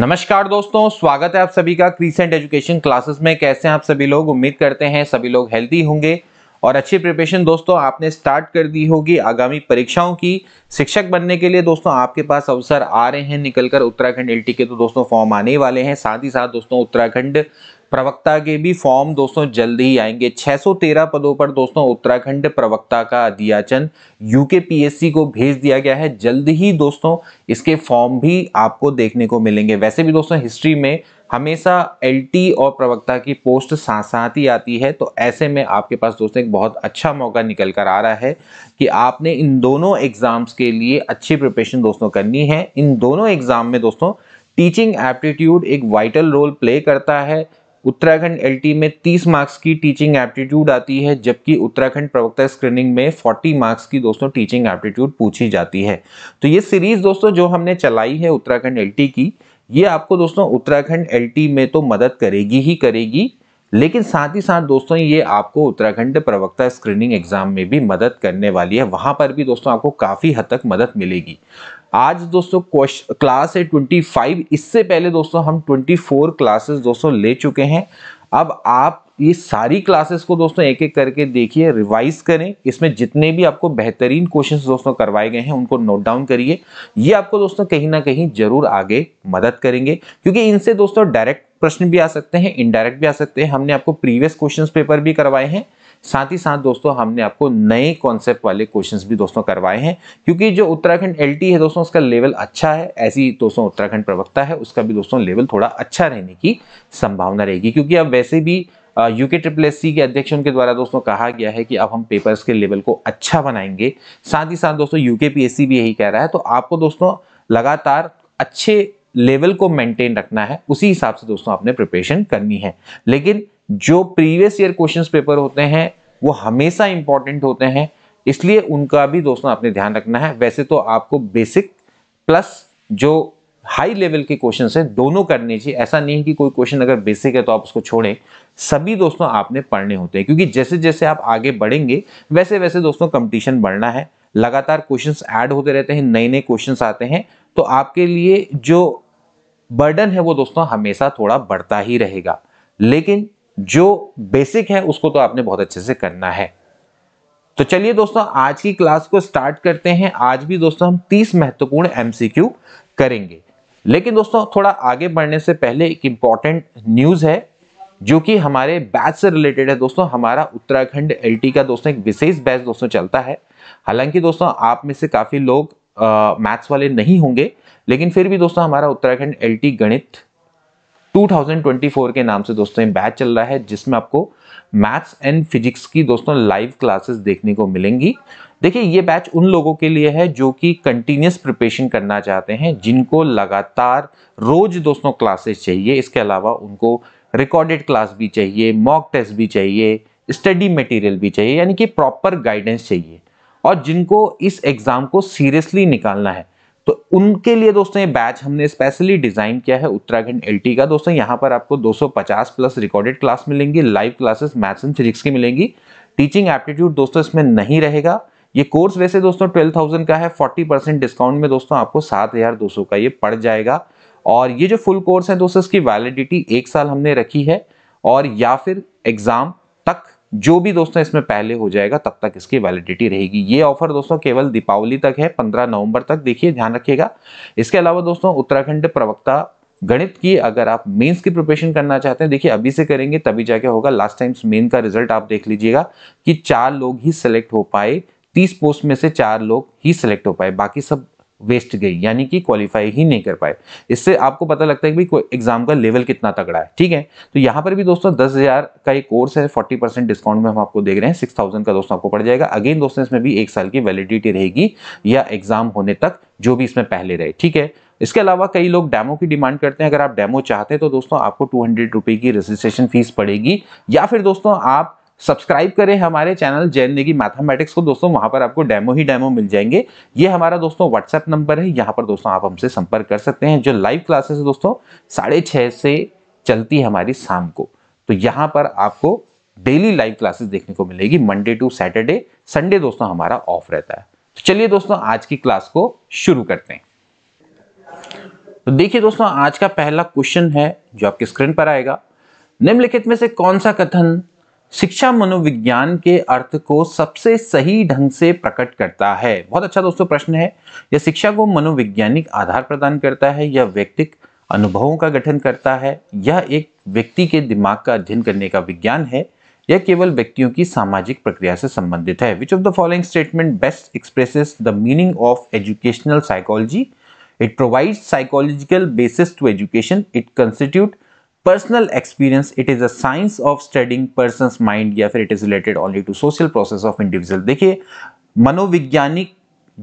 नमस्कार दोस्तों स्वागत है आप सभी का क्रीसेंट एजुकेशन क्लासेस में कैसे हैं आप सभी लोग उम्मीद करते हैं सभी लोग हेल्दी होंगे और अच्छी प्रिपरेशन दोस्तों आपने स्टार्ट कर दी होगी आगामी परीक्षाओं की शिक्षक बनने के लिए दोस्तों आपके पास अवसर आ रहे हैं निकलकर उत्तराखंड एल के तो दोस्तों फॉर्म आने वाले हैं साथ ही साथ दोस्तों उत्तराखंड प्रवक्ता के भी फॉर्म दोस्तों जल्द ही आएंगे 613 पदों पर दोस्तों उत्तराखंड प्रवक्ता का अधियाचन यूके पीएससी को भेज दिया गया है जल्द ही दोस्तों इसके फॉर्म भी आपको देखने को मिलेंगे वैसे भी दोस्तों हिस्ट्री में हमेशा एलटी और प्रवक्ता की पोस्ट साथ साथ ही आती है तो ऐसे में आपके पास दोस्तों एक बहुत अच्छा मौका निकल कर आ रहा है कि आपने इन दोनों एग्ज़ाम्स के लिए अच्छी प्रिपरेशन दोस्तों करनी है इन दोनों एग्ज़ाम में दोस्तों टीचिंग एप्टीट्यूड एक वाइटल रोल प्ले करता है उत्तराखंड एलटी में 30 मार्क्स की टीचिंग एप्टीट्यूड आती है जबकि उत्तराखंड प्रवक्ता स्क्रीनिंग में 40 मार्क्स की दोस्तों टीचिंग एप्टीट्यूड पूछी जाती है तो ये सीरीज दोस्तों जो हमने चलाई है उत्तराखंड एलटी की ये आपको दोस्तों उत्तराखंड एलटी में तो मदद करेगी ही करेगी लेकिन साथ ही साथ दोस्तों ये आपको उत्तराखंड प्रवक्ता स्क्रीनिंग एग्जाम में भी मदद करने वाली है वहां पर भी दोस्तों आपको काफी हद तक मदद मिलेगी आज दोस्तों क्लास है 25 इससे पहले दोस्तों हम 24 क्लासेस दोस्तों ले चुके हैं अब आप ये सारी क्लासेस को दोस्तों एक एक करके देखिए रिवाइज करें इसमें जितने भी आपको बेहतरीन क्वेश्चंस दोस्तों करवाए गए हैं उनको नोट डाउन करिए ये आपको दोस्तों कहीं ना कहीं जरूर आगे मदद करेंगे क्योंकि इनसे दोस्तों डायरेक्ट प्रश्न भी आ सकते हैं इनडायरेक्ट भी आ सकते हैं हमने आपको प्रीवियस क्वेश्चन पेपर भी करवाए हैं साथ ही साथ दोस्तों हमने आपको नए कॉन्सेप्ट वाले क्वेश्चंस भी दोस्तों करवाए हैं क्योंकि जो उत्तराखंड एलटी है दोस्तों उसका लेवल अच्छा है ऐसी दोस्तों उत्तराखंड प्रवक्ता है उसका भी दोस्तों लेवल थोड़ा अच्छा रहने की संभावना रहेगी क्योंकि अब वैसे भी यूके ट्रिपल एस सी के अध्यक्ष उनके द्वारा दोस्तों कहा गया है कि अब हम पेपर्स के लेवल को अच्छा बनाएंगे साथ ही साथ दोस्तों यूके पीएससी भी यही कह रहा है तो आपको दोस्तों लगातार अच्छे लेवल को मेंटेन रखना है उसी हिसाब से दोस्तों आपने प्रिपरेशन करनी है लेकिन जो प्रीवियस ईयर क्वेश्चन पेपर होते हैं वो हमेशा इंपॉर्टेंट होते हैं इसलिए उनका भी दोस्तों आपने ध्यान रखना है वैसे तो आपको बेसिक प्लस जो हाई लेवल के क्वेश्चन है दोनों करने चाहिए ऐसा नहीं कि कोई क्वेश्चन अगर बेसिक है तो आप उसको छोड़ें सभी दोस्तों आपने पढ़ने होते हैं क्योंकि जैसे जैसे आप आगे बढ़ेंगे वैसे वैसे दोस्तों कंपटीशन बढ़ना है लगातार क्वेश्चंस ऐड होते रहते हैं नए नए क्वेश्चंस आते हैं तो आपके लिए जो बर्डन है वो दोस्तों हमेशा थोड़ा बढ़ता ही रहेगा लेकिन जो बेसिक है उसको तो आपने बहुत अच्छे से करना है तो चलिए दोस्तों आज की क्लास को स्टार्ट करते हैं आज भी दोस्तों हम 30 महत्वपूर्ण एमसीक्यू करेंगे लेकिन दोस्तों थोड़ा आगे बढ़ने से पहले एक इम्पॉर्टेंट न्यूज़ है जो कि हमारे बैच से रिलेटेड है दोस्तों हमारा उत्तराखंड एलटी का दोस्तों एक विशेष बैच दोस्तों चलता है हालांकि दोस्तों आप में से काफ़ी लोग मैथ्स वाले नहीं होंगे लेकिन फिर भी दोस्तों हमारा उत्तराखंड एलटी गणित 2024 के नाम से दोस्तों ये बैच चल रहा है जिसमें आपको मैथ्स एंड फिजिक्स की दोस्तों लाइव क्लासेस देखने को मिलेंगी देखिए ये बैच उन लोगों के लिए है जो कि कंटिन्यूस प्रिपरेशन करना चाहते हैं जिनको लगातार रोज दोस्तों क्लासेस चाहिए इसके अलावा उनको रिकॉर्डेड क्लास भी चाहिए मॉक टेस्ट भी चाहिए स्टडी मटेरियल भी चाहिए यानी कि प्रॉपर गाइडेंस चाहिए और जिनको इस एग्ज़ाम को सीरियसली निकालना है तो उनके लिए दोस्तों ये बैच हमने स्पेशली डिजाइन किया है उत्तराखंड एलटी का दोस्तों यहाँ पर आपको 250 प्लस रिकॉर्डेड क्लास मिलेंगी live classes maths and physics की मिलेंगी टीचिंग एप्टीट्यूड दोस्तों इसमें नहीं रहेगा ये कोर्स वैसे दोस्तों 12,000 का है 40 परसेंट डिस्काउंट में दोस्तों आपको सात का ये पड़ जाएगा और ये जो फुल कोर्स है दोस्तों इसकी वैलिडिटी एक साल हमने रखी है और या फिर एग्जाम जो भी दोस्तों इसमें पहले हो जाएगा तब तक इसकी वैलिडिटी रहेगी ये ऑफर दोस्तों केवल दीपावली तक है 15 नवंबर तक देखिए ध्यान रखिएगा इसके अलावा दोस्तों उत्तराखंड प्रवक्ता गणित की अगर आप मेंस की प्रिपरेशन करना चाहते हैं देखिए अभी से करेंगे तभी जाके होगा लास्ट टाइम्स मेन का रिजल्ट आप देख लीजिएगा कि चार लोग ही सिलेक्ट हो पाए तीस पोस्ट में से चार लोग ही सिलेक्ट हो पाए बाकी सब वेस्ट गई यानी कि क्वालिफाई ही नहीं कर पाए इससे आपको पता लगता है कि भाई एग्जाम का लेवल कितना तगड़ा है ठीक है तो यहाँ पर भी दोस्तों दस हज़ार का एक कोर्स है फोर्टी परसेंट डिस्काउंट में हम आपको देख रहे हैं सिक्स थाउजेंड का दोस्तों आपको पड़ जाएगा अगेन दोस्तों इसमें भी एक साल की वैलिडिटी रहेगी या एग्जाम होने तक जो भी इसमें पहले रहे ठीक है इसके अलावा कई लोग डेमो की डिमांड करते हैं अगर आप डेमो चाहते हैं तो दोस्तों आपको टू हंड्रेड की रजिस्ट्रेशन फीस पड़ेगी या फिर दोस्तों आप सब्सक्राइब करें हमारे चैनल जैन नेगी मैथमेटिक्स को दोस्तों वहां पर आपको डेमो ही डेमो मिल जाएंगे ये हमारा दोस्तों व्हाट्सएप नंबर है यहाँ पर दोस्तों आप हमसे संपर्क कर सकते हैं जो लाइव क्लासेस है दोस्तों साढ़े छः से चलती है हमारी शाम को तो यहाँ पर आपको डेली लाइव क्लासेस देखने को मिलेगी मंडे टू सैटरडे संडे दोस्तों हमारा ऑफ रहता है तो चलिए दोस्तों आज की क्लास को शुरू करते हैं तो देखिए दोस्तों आज का पहला क्वेश्चन है जो आपके स्क्रीन पर आएगा निम्नलिखित में से कौन सा कथन शिक्षा मनोविज्ञान के अर्थ को सबसे सही ढंग से प्रकट करता है बहुत अच्छा दोस्तों प्रश्न है यह शिक्षा को मनोविज्ञानिक आधार प्रदान करता है यह व्यक्तिक अनुभवों का गठन करता है यह एक व्यक्ति के दिमाग का अध्ययन करने का विज्ञान है यह केवल व्यक्तियों की सामाजिक प्रक्रिया से संबंधित है which of the following statement best expresses the meaning of educational psychology it provides psychological basis to education it constitute personal experience it is a science of studying person mind या फिर it is related only to social process of individual देखिए मनोविज्ञानिक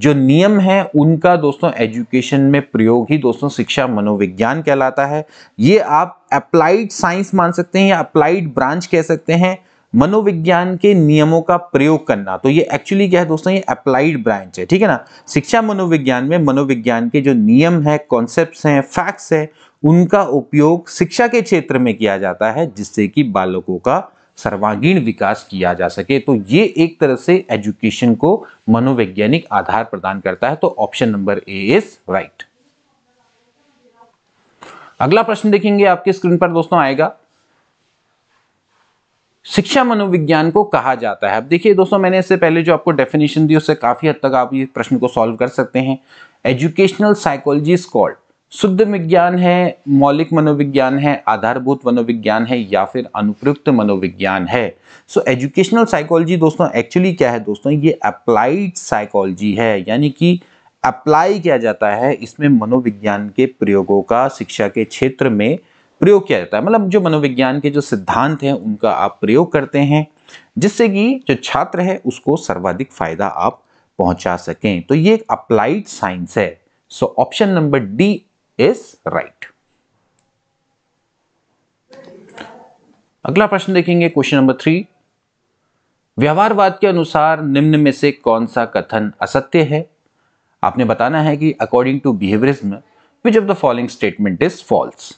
जो नियम है उनका दोस्तों education में प्रयोग ही दोस्तों शिक्षा मनोविज्ञान कहलाता है ये आप अप्लाइड साइंस मान सकते हैं या अप्लाइड ब्रांच कह सकते हैं मनोविज्ञान के नियमों का प्रयोग करना तो ये एक्चुअली क्या है दोस्तों ये अप्लाइड ब्रांच है ठीक है ना शिक्षा मनोविज्ञान में मनोविज्ञान के जो नियम है कॉन्सेप्ट्स हैं फैक्ट्स हैं उनका उपयोग शिक्षा के क्षेत्र में किया जाता है जिससे कि बालकों का सर्वांगीण विकास किया जा सके तो ये एक तरह से एजुकेशन को मनोवैज्ञानिक आधार प्रदान करता है तो option number A is right अगला प्रश्न देखेंगे आपके स्क्रीन पर दोस्तों आएगा शिक्षा मनोविज्ञान को कहा जाता है अब देखिए दोस्तों मैंने इससे पहले जो आपको डेफिनेशन दी उससे काफी हद तक आप ये प्रश्न को सॉल्व कर सकते हैं एजुकेशनल साइकोलॉजी इज कॉल्ड शुद्ध विज्ञान है मौलिक मनोविज्ञान है आधारभूत मनोविज्ञान है या फिर अनुप्रयुक्त मनोविज्ञान है सो एजुकेशनल साइकोलॉजी दोस्तों एक्चुअली क्या है दोस्तों ये अप्लाइड साइकोलॉजी है यानी कि अप्लाई किया जाता है इसमें मनोविज्ञान के प्रयोगों का शिक्षा के क्षेत्र में प्रयोग किया जाता है मतलब जो मनोविज्ञान के जो सिद्धांत हैं उनका आप प्रयोग करते हैं जिससे कि जो छात्र है उसको सर्वाधिक फायदा आप पहुंचा सकें तो ये एक अप्लाइड साइंस है so option number D is right अगला प्रश्न देखेंगे क्वेश्चन नंबर थ्री व्यवहारवाद के अनुसार निम्न में से कौन सा कथन असत्य है आपने बताना है कि according to behaviourism which of the following statement is false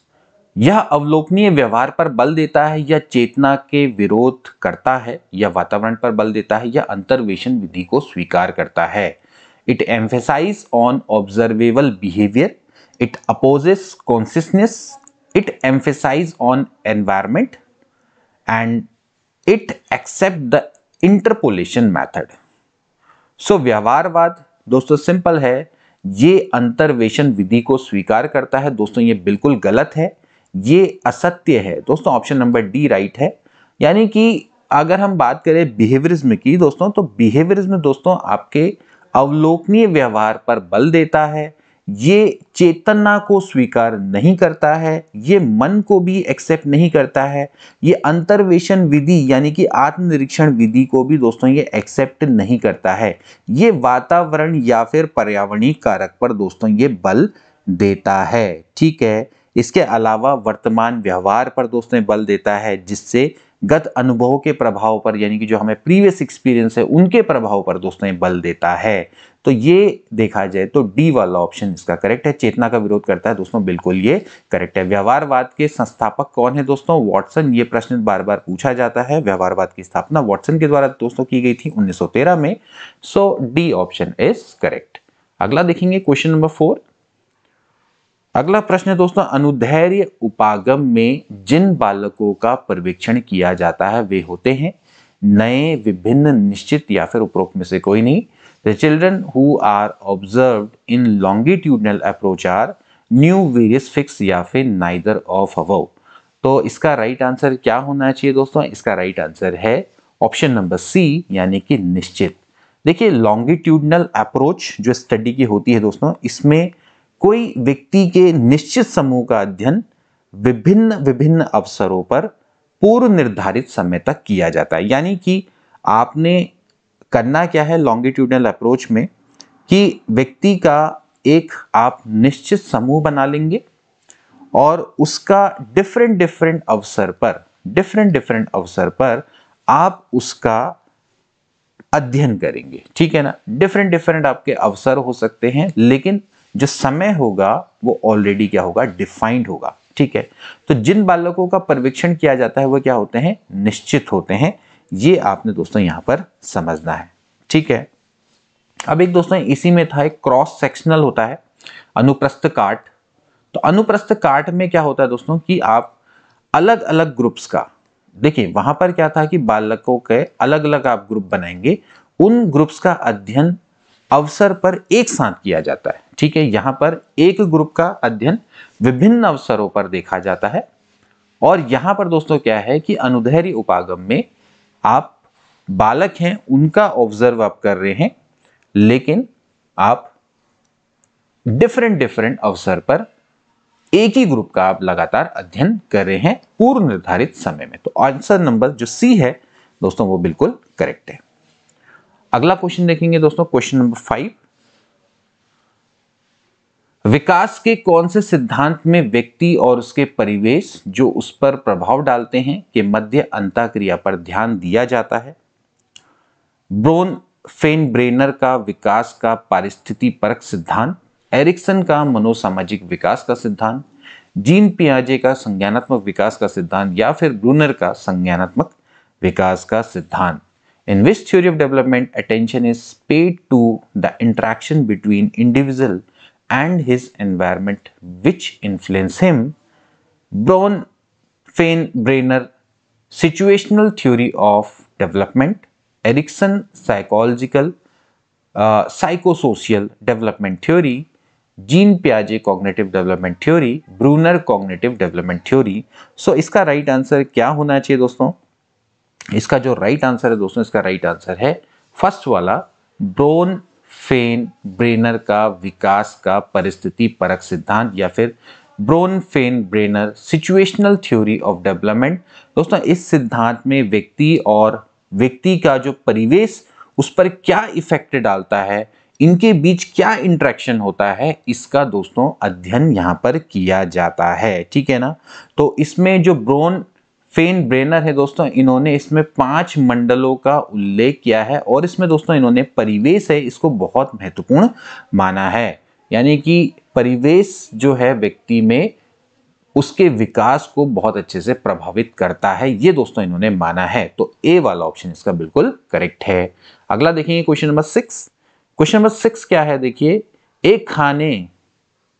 यह अवलोकनीय व्यवहार पर बल देता है या चेतना के विरोध करता है या वातावरण पर बल देता है या अंतर्वेशन विधि को स्वीकार करता है it emphasize on observable behaviour it opposes consciousness it emphasize on environment and it accept the interpolation method so व्यवहारवाद दोस्तों सिंपल है ये अंतर्वेशन विधि को स्वीकार करता है दोस्तों ये बिल्कुल गलत है ये असत्य है दोस्तों ऑप्शन नंबर डी राइट है यानी कि अगर हम बात करें बिहेवियरिज्म की दोस्तों तो बिहेवियरिज्म दोस्तों आपके अवलोकनीय व्यवहार पर बल देता है ये चेतना को स्वीकार नहीं करता है ये मन को भी एक्सेप्ट नहीं करता है ये अंतर्वेशन विधि यानी कि आत्मनिरीक्षण विधि को भी दोस्तों ये एक्सेप्ट नहीं करता है ये वातावरण या फिर पर्यावरणीय कारक पर दोस्तों ये बल देता है ठीक है इसके अलावा वर्तमान व्यवहार पर दोस्तों बल देता है जिससे गत अनुभव के प्रभाव पर यानी कि जो हमें प्रीवियस एक्सपीरियंस है उनके प्रभाव पर दोस्तों बल देता है तो ये देखा जाए तो डी वाला ऑप्शन इसका करेक्ट है चेतना का विरोध करता है दोस्तों बिल्कुल ये करेक्ट है व्यवहारवाद के संस्थापक कौन है दोस्तों वॉटसन ये प्रश्न बार बार पूछा जाता है व्यवहारवाद की स्थापना वॉटसन के द्वारा दोस्तों की गई थी उन्नीस में so D option is correct अगला देखेंगे क्वेश्चन नंबर फोर अगला प्रश्न है दोस्तों अनुधैर्य उपागम में जिन बालकों का परीक्षण किया जाता है वे होते हैं नए विभिन्न निश्चित या फिर उपरोक्त में से कोई नहीं The children who are observed in longitudinal approach are new various fix या फिर neither of above. तो इसका राइट right आंसर क्या होना चाहिए दोस्तों इसका राइट right आंसर है ऑप्शन नंबर सी यानी कि निश्चित देखिए लॉन्गिट्यूडनल अप्रोच जो स्टडी की होती है दोस्तों इसमें कोई व्यक्ति के निश्चित समूह का अध्ययन विभिन्न विभिन्न अवसरों पर पूर्व निर्धारित समय तक किया जाता है यानी कि आपने करना क्या है लॉन्गिट्यूडनल अप्रोच में कि व्यक्ति का एक आप निश्चित समूह बना लेंगे और उसका डिफरेंट डिफरेंट अवसर पर डिफरेंट डिफरेंट अवसर पर आप उसका अध्ययन करेंगे ठीक है ना डिफरेंट डिफरेंट आपके अवसर हो सकते हैं लेकिन जो समय होगा वो ऑलरेडी क्या होगा डिफाइंड होगा ठीक है तो जिन बालकों का परीक्षण किया जाता है वह क्या होते हैं निश्चित होते हैं ये आपने दोस्तों यहां पर समझना है ठीक है अब एक दोस्तों इसी में था एक क्रॉस सेक्शनल होता है अनुप्रस्थ काट तो अनुप्रस्थ काट में क्या होता है दोस्तों कि आप अलग अलग ग्रुप्स का देखिए वहां पर क्या था कि बालकों के अलग अलग आप ग्रुप बनाएंगे उन ग्रुप्स का अध्ययन अवसर पर एक साथ किया जाता है ठीक है यहां पर एक ग्रुप का अध्ययन विभिन्न अवसरों पर देखा जाता है और यहां पर दोस्तों क्या है कि अनुधैर्य उपागम में आप बालक हैं उनका ऑब्जर्व आप कर रहे हैं लेकिन आप डिफरेंट डिफरेंट अवसर पर एक ही ग्रुप का आप लगातार अध्ययन कर रहे हैं पूर्व निर्धारित समय में तो आंसर नंबर जो सी है दोस्तों वो बिल्कुल करेक्ट है अगला क्वेश्चन देखेंगे दोस्तों क्वेश्चन नंबर फाइव विकास के कौन से सिद्धांत में व्यक्ति और उसके परिवेश जो उस पर प्रभाव डालते हैं के मध्य क्रिया पर ध्यान दिया जाता है ब्रोन फेन ब्रेनर का विकास का पारिस्थिति परक सिद्धांत एरिक्सन का मनोसामाजिक विकास का सिद्धांत जीन पियाजे का संज्ञानात्मक विकास का सिद्धांत या फिर ब्रूनर का संज्ञानात्मक विकास का सिद्धांत in which theory of development attention is paid to the interaction between individual and his environment which influence him, brown Fein-Brainer situational theory of development, erikson psychological, uh, psychosocial development theory, Jean प्याजे cognitive development theory Bruner cognitive development theory so इसका right right answer क्या होना चाहिए दोस्तों इसका जो right right answer है दोस्तों इसका राइट right आंसर है फर्स्ट वाला ब्रोन फेन ब्रेनर का विकास का परिस्थिति परक सिद्धांत या फिर Bronfenbrenner situational theory of development दोस्तों इस सिद्धांत में व्यक्ति और व्यक्ति का जो परिवेश उस पर क्या इफेक्ट डालता है इनके बीच क्या इंट्रैक्शन होता है इसका दोस्तों अध्ययन यहाँ पर किया जाता है ठीक है ना तो इसमें जो ब्रोन फेन ब्रेनर है दोस्तों इन्होंने इसमें पांच मंडलों का उल्लेख किया है और इसमें दोस्तों इन्होंने परिवेश है इसको बहुत महत्वपूर्ण माना है यानी कि परिवेश जो है व्यक्ति में उसके विकास को बहुत अच्छे से प्रभावित करता है ये दोस्तों इन्होंने माना है तो ए वाला ऑप्शन इसका बिल्कुल करेक्ट है अगला देखेंगे question number six question number six क्या है देखिए एक खाने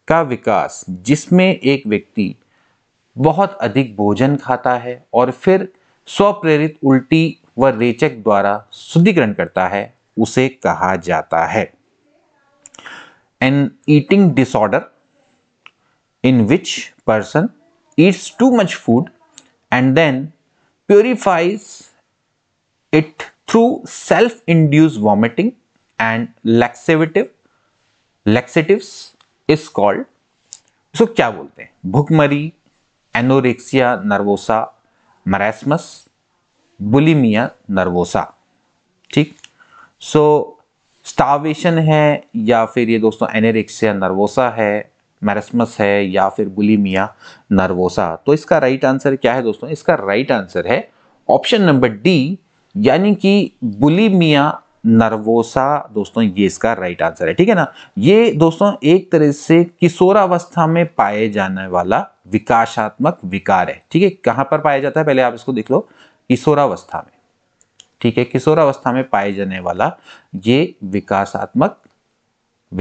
का विकास जिसमें एक व्यक्ति बहुत अधिक भोजन खाता है और फिर स्वप्रेरित उल्टी व रेचक द्वारा शुद्धिकरण करता है उसे कहा जाता है an eating disorder in which person eats too much food and then purifies it through self induce vomiting and laxative laxative is called so क्या बोलते हैं भुखमरी anorexia nervosa marasmus bulimia nervosa ठीक सो स्टावेशन है या फिर ये दोस्तों एनेरिक्सिया नर्वोसा है मैरसमस है या फिर बुलिमिया नर्वोसा तो इसका राइट आंसर क्या है दोस्तों इसका राइट आंसर है ऑप्शन नंबर डी यानी कि बुलिमिया नर्वोसा दोस्तों ये इसका राइट आंसर है ठीक है ना ये दोस्तों एक तरह से किशोरावस्था में पाए जाने वाला विकासात्मक विकार है ठीक है कहां पर पाया जाता है पहले आप इसको देख लो किशोरावस्था में ठीक है किशोरावस्था में पाए जाने वाला ये विकासात्मक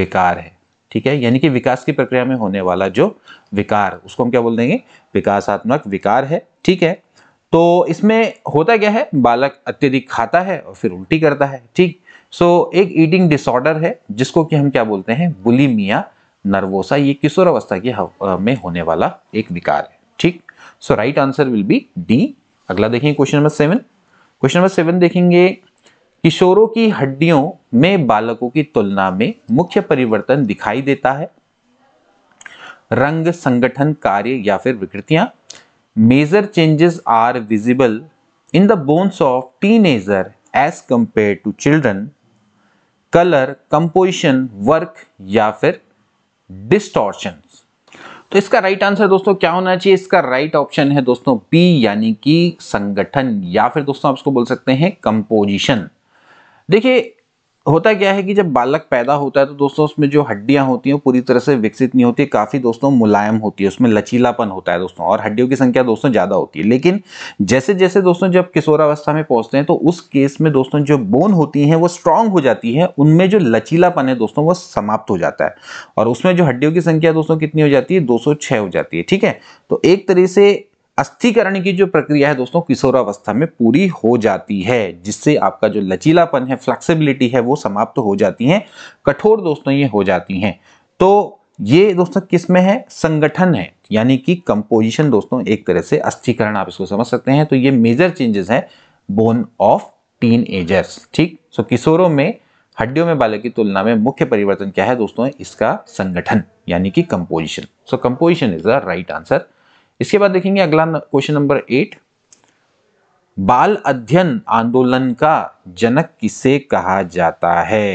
विकार है ठीक है यानी कि विकास की प्रक्रिया में होने वाला जो विकार उसको हम क्या बोल देंगे विकासात्मक विकार है ठीक है तो इसमें होता क्या है बालक अत्यधिक खाता है और फिर उल्टी करता है ठीक सो so, एक ईटिंग डिसऑर्डर है जिसको कि हम क्या बोलते हैं बुलिमिया नर्वोसा ये किशोर अवस्था के में होने वाला एक विकार है ठीक so right answer will be D अगला देखेंगे question number seven question number seven देखेंगे किशोरों की हड्डियों में बालकों की तुलना में मुख्य परिवर्तन दिखाई देता है रंग संगठन कार्य या फिर विकृतियां major changes are visible in the bones of teenager as compare to children colour composition work या फिर डिस्टोर्शन तो इसका राइट right आंसर दोस्तों क्या होना चाहिए इसका राइट right ऑप्शन है दोस्तों बी यानी कि संगठन या फिर दोस्तों आप इसको बोल सकते हैं कंपोजिशन देखिए होता क्या है कि जब बालक पैदा होता है तो दोस्तों उसमें जो हड्डियां होती हैं पूरी तरह से विकसित नहीं होती है काफ़ी दोस्तों मुलायम होती है उसमें लचीलापन होता है दोस्तों और हड्डियों की संख्या दोस्तों ज़्यादा होती है लेकिन जैसे जैसे दोस्तों जब किशोरावस्था में पहुंचते हैं तो उस केस में दोस्तों जो बोन होती हैं वो स्ट्रांग हो जाती है उनमें जो लचीलापन है दोस्तों वो समाप्त हो जाता है और उसमें जो हड्डियों की संख्या दोस्तों कितनी हो जाती है दो हो जाती है ठीक है तो एक तरह से अस्थिकरण की जो प्रक्रिया है दोस्तों किशोरावस्था में पूरी हो जाती है जिससे आपका जो लचीलापन है फ्लेक्सिबिलिटी है वो समाप्त तो हो जाती है कठोर दोस्तों ये हो जाती हैं तो ये दोस्तों किस में है संगठन है यानी कि कंपोजिशन दोस्तों एक तरह से अस्थिकरण आप इसको समझ सकते हैं तो ये मेजर चेंजेस है बोन ऑफ टीन एजर्स ठीक सो किशोरों में हड्डियों में बालक की तुलना में मुख्य परिवर्तन क्या है दोस्तों इसका संगठन यानी कि composition so composition is the right answer इसके बाद देखेंगे अगला क्वेश्चन नंबर एट बाल अध्ययन आंदोलन का जनक किसे कहा जाता है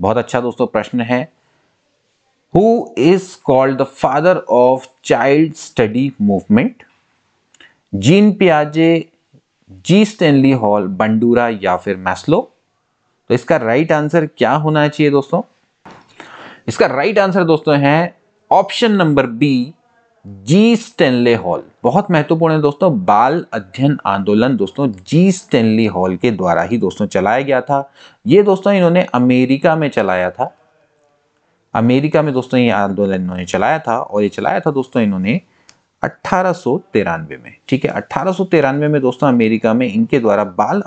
बहुत अच्छा दोस्तों प्रश्न है who is called the father of child study movement Jean पियाजे जी स्टेनली हॉल बंडूरा या फिर मैस्लो तो इसका राइट आंसर क्या होना चाहिए दोस्तों इसका राइट आंसर दोस्तों है option number B G Stanley Hall बहुत महत्वपूर्ण है दोस्तों बाल अध्ययन आंदोलन दोस्तों जी स्टेनली हॉल के द्वारा ही दोस्तों चलाया गया था ये दोस्तों इन्होंने अमेरिका में चलाया था अमेरिका में दोस्तों ये आंदोलन इन्होंने चलाया था और ये चलाया था दोस्तों इन्होंने अट्ठारह में ठीक है अट्ठारह में दोस्तों अमेरिका में इनके द्वारा बाल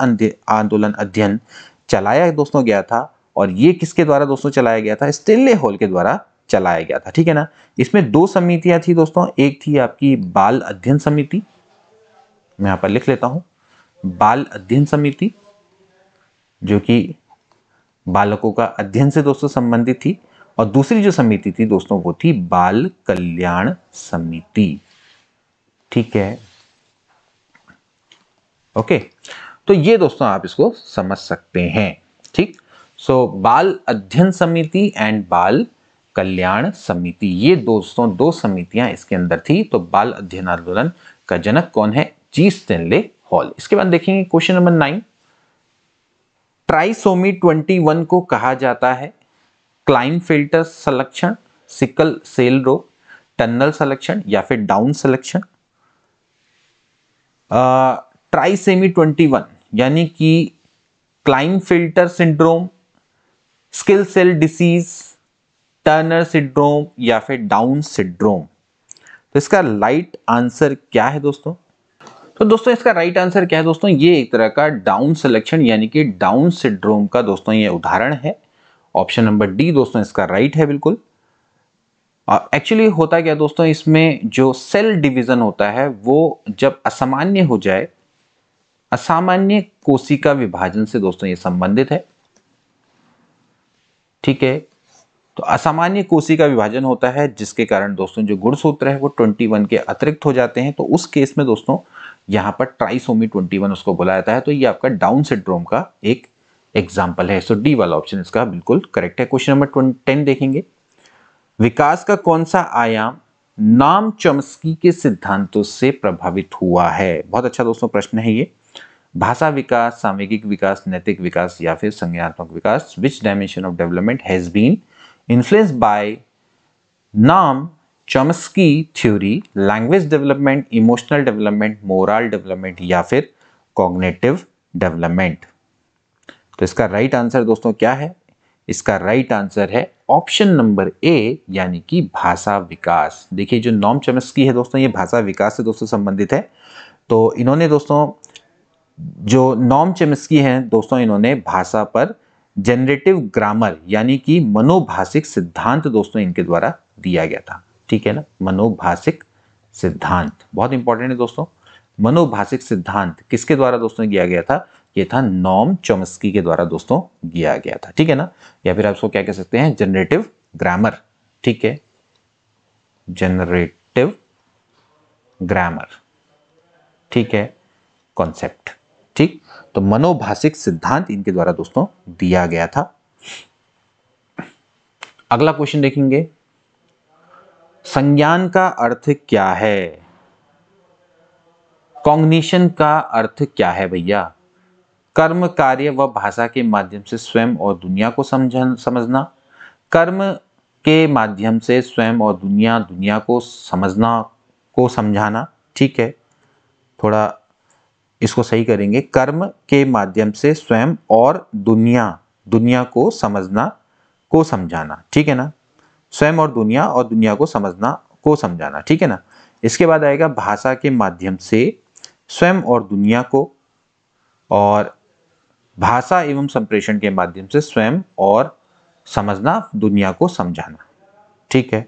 आंदोलन अध्ययन चलाया दोस्तों गया था और ये किसके द्वारा दोस्तों चलाया गया था स्टेनले हॉल के द्वारा चलाया गया था ठीक है ना इसमें दो समितियां थी दोस्तों एक थी आपकी बाल अध्ययन समिति मैं यहां पर लिख लेता हूं बाल अध्ययन समिति जो कि बालकों का अध्ययन से दोस्तों संबंधित थी और दूसरी जो समिति थी दोस्तों वो थी बाल कल्याण समिति ठीक है ओके तो ये दोस्तों आप इसको समझ सकते हैं ठीक सो so, बाल अध्ययन समिति एंड बाल कल्याण समिति ये दोस्तों दो समितियां इसके अंदर थी तो बाल अध्ययन आंदोलन का जनक कौन है जी स्टेनले हॉल इसके बाद देखेंगे question number nine trisomy twenty one को कहा जाता है क्लाइन फिल्टर संलक्षण सिकल सेल रो टनल संलक्षण या फिर डाउन संलक्षण ट्राइसेमी ट्वेंटी वन यानी कि Klinefelter syndrome sickle cell disease Turner syndrome या फिर डाउन सिड्रोम तो इसका राइट आंसर क्या है दोस्तों तो दोस्तों इसका राइट आंसर क्या है दोस्तों ये एक तरह का डाउन सिलेक्शन यानी कि डाउन सिड्रोम का दोस्तों ये उदाहरण है ऑप्शन नंबर डी दोस्तों इसका राइट है बिल्कुल और एक्चुअली होता क्या दोस्तों इसमें जो सेल डिवीजन होता है वो जब असामान्य हो जाए असामान्य कोशिका विभाजन से दोस्तों ये संबंधित है ठीक है तो असामान्य कोसी का विभाजन होता है जिसके कारण दोस्तों जो गुणसूत्र है वो 21 के अतिरिक्त हो जाते हैं तो उस केस में दोस्तों यहाँ पर ट्राइसोमी 21 उसको बोला जाता है तो ये आपका डाउन सिंड्रोम का एक एग्जाम्पल है सो डी वाला ऑप्शन इसका बिल्कुल करेक्ट है क्वेश्चन नंबर टेन देखेंगे विकास का कौन सा आयाम नाम चमस्की के सिद्धांतों से प्रभावित हुआ है बहुत अच्छा दोस्तों प्रश्न है ये भाषा विकास सामयिक विकास नैतिक विकास या फिर संज्ञात्मक विकास which dimension of development has been influenced by Noam Chomsky theory language development emotional development moral development या फिर कॉग्नेटिव डेवलपमेंट तो इसका राइट right आंसर दोस्तों क्या है इसका राइट right आंसर है ऑप्शन नंबर ए यानी कि भाषा विकास देखिए जो नॉम चमस्की है दोस्तों ये भाषा विकास से दोस्तों संबंधित है तो इन्होंने दोस्तों जो नॉम चमस्की हैं दोस्तों इन्होंने भाषा पर जनरेटिव ग्रामर यानी कि मनोभाषिक सिद्धांत दोस्तों इनके द्वारा दिया गया था ठीक है ना मनोभाषिक सिद्धांत बहुत इंपॉर्टेंट है दोस्तों मनोभाषिक सिद्धांत किसके द्वारा दोस्तों किया गया था ये था नॉम चोमस्की के द्वारा दोस्तों किया गया था ठीक है ना या फिर आप इसको क्या कह सकते हैं जनरेटिव ग्रामर ठीक है जनरेटिव ग्रामर ठीक है कॉन्सेप्ट ठीक तो मनोभाषिक सिद्धांत इनके द्वारा दोस्तों दिया गया था अगला क्वेश्चन देखेंगे संज्ञान का अर्थ क्या है कॉग्निशन का अर्थ क्या है भैया कर्म कार्य व भाषा के माध्यम से स्वयं और दुनिया को समझन समझना कर्म के माध्यम से स्वयं और दुनिया दुनिया को समझना को समझाना ठीक है थोड़ा इसको सही करेंगे कर्म के माध्यम से स्वयं और दुनिया दुनिया को समझना को समझाना ठीक है ना स्वयं और दुनिया और दुनिया को समझना को समझाना ठीक है ना इसके बाद आएगा भाषा के माध्यम से स्वयं और दुनिया को और भाषा एवं संप्रेषण के माध्यम से स्वयं और समझना दुनिया को समझाना ठीक है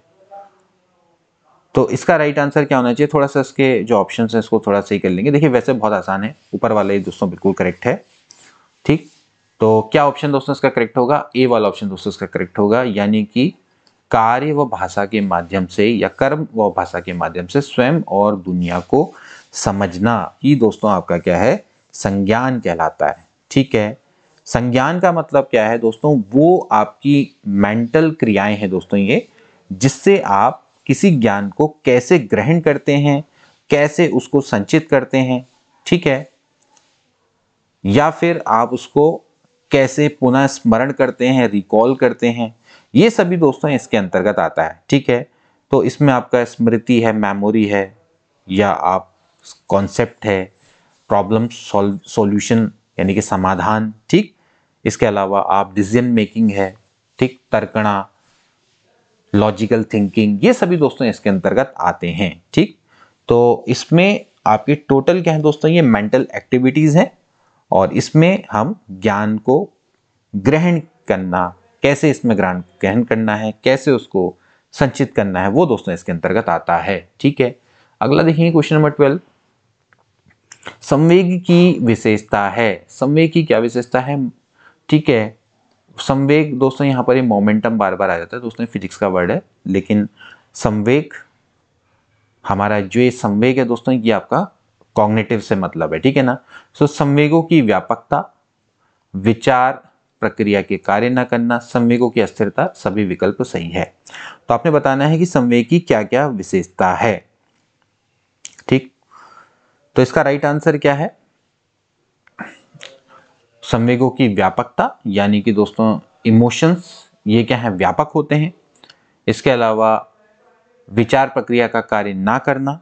तो इसका राइट आंसर क्या होना चाहिए थोड़ा सा इसके जो ऑप्शन है इसको थोड़ा सही कर लेंगे देखिए वैसे बहुत आसान है ऊपर वाले दोस्तों बिल्कुल करेक्ट है ठीक तो क्या ऑप्शन दोस्तों इसका करेक्ट होगा ए वाला ऑप्शन दोस्तों इसका करेक्ट होगा यानी कि कार्य व भाषा के माध्यम से या कर्म व भाषा के माध्यम से स्वयं और दुनिया को समझना ही दोस्तों आपका क्या है संज्ञान कहलाता है ठीक है संज्ञान का मतलब क्या है दोस्तों वो आपकी मेंटल क्रियाएं हैं दोस्तों ये जिससे आप किसी ज्ञान को कैसे ग्रहण करते हैं कैसे उसको संचित करते हैं ठीक है या फिर आप उसको कैसे पुनः स्मरण करते हैं रिकॉल करते हैं ये सभी दोस्तों इसके अंतर्गत आता है ठीक है तो इसमें आपका स्मृति है मेमोरी है या आप कॉन्सेप्ट है प्रॉब्लम सॉल्यूशन यानी कि समाधान ठीक इसके अलावा आप डिसीजन मेकिंग है ठीक तर्कणा लॉजिकल थिंकिंग ये सभी दोस्तों इसके अंतर्गत आते हैं ठीक तो इसमें आपके टोटल क्या है दोस्तों ये मेंटल एक्टिविटीज़ हैं और इसमें हम ज्ञान को ग्रहण करना कैसे इसमें ग्रहण ग्रहण करना है कैसे उसको संचित करना है वो दोस्तों इसके अंतर्गत आता है ठीक है अगला देखेंगे क्वेश्चन नंबर ट्वेल्व संवेग की विशेषता है संवेग की क्या विशेषता है ठीक है संवेग दोस्तों यहाँ पर ये मोमेंटम बार बार आ जाता है दोस्तों फिजिक्स का वर्ड है लेकिन संवेग हमारा जो ये संवेग है दोस्तों ये आपका कॉग्नेटिव से मतलब है ठीक है ना सो so, संवेगों की व्यापकता विचार प्रक्रिया के कार्य न करना संवेगों की अस्थिरता सभी विकल्प सही है तो आपने बताना है कि संवेग की क्या क्या विशेषता है ठीक तो इसका राइट आंसर क्या है संवेगों की व्यापकता यानी कि दोस्तों इमोशंस ये क्या है व्यापक होते हैं इसके अलावा विचार प्रक्रिया का कार्य ना करना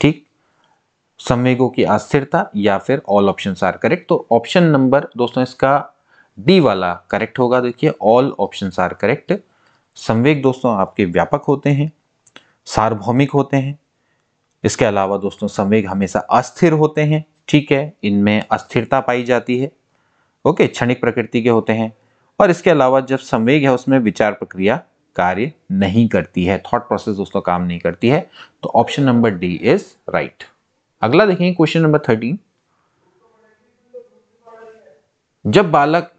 ठीक संवेगों की अस्थिरता या फिर ऑल ऑप्शन आर करेक्ट तो ऑप्शन नंबर दोस्तों इसका डी वाला करेक्ट होगा देखिए ऑल ऑप्शन आर करेक्ट संवेग दोस्तों आपके व्यापक होते हैं सार्वभौमिक होते हैं इसके अलावा दोस्तों संवेग हमेशा अस्थिर होते हैं ठीक है इनमें अस्थिरता पाई जाती है ओके क्षणिक प्रकृति के होते हैं और इसके अलावा जब संवेग है उसमें विचार प्रक्रिया कार्य नहीं करती है थॉट प्रोसेस दोस्तों काम नहीं करती है तो option number D is right अगला देखेंगे क्वेश्चन नंबर थर्टीन जब बालक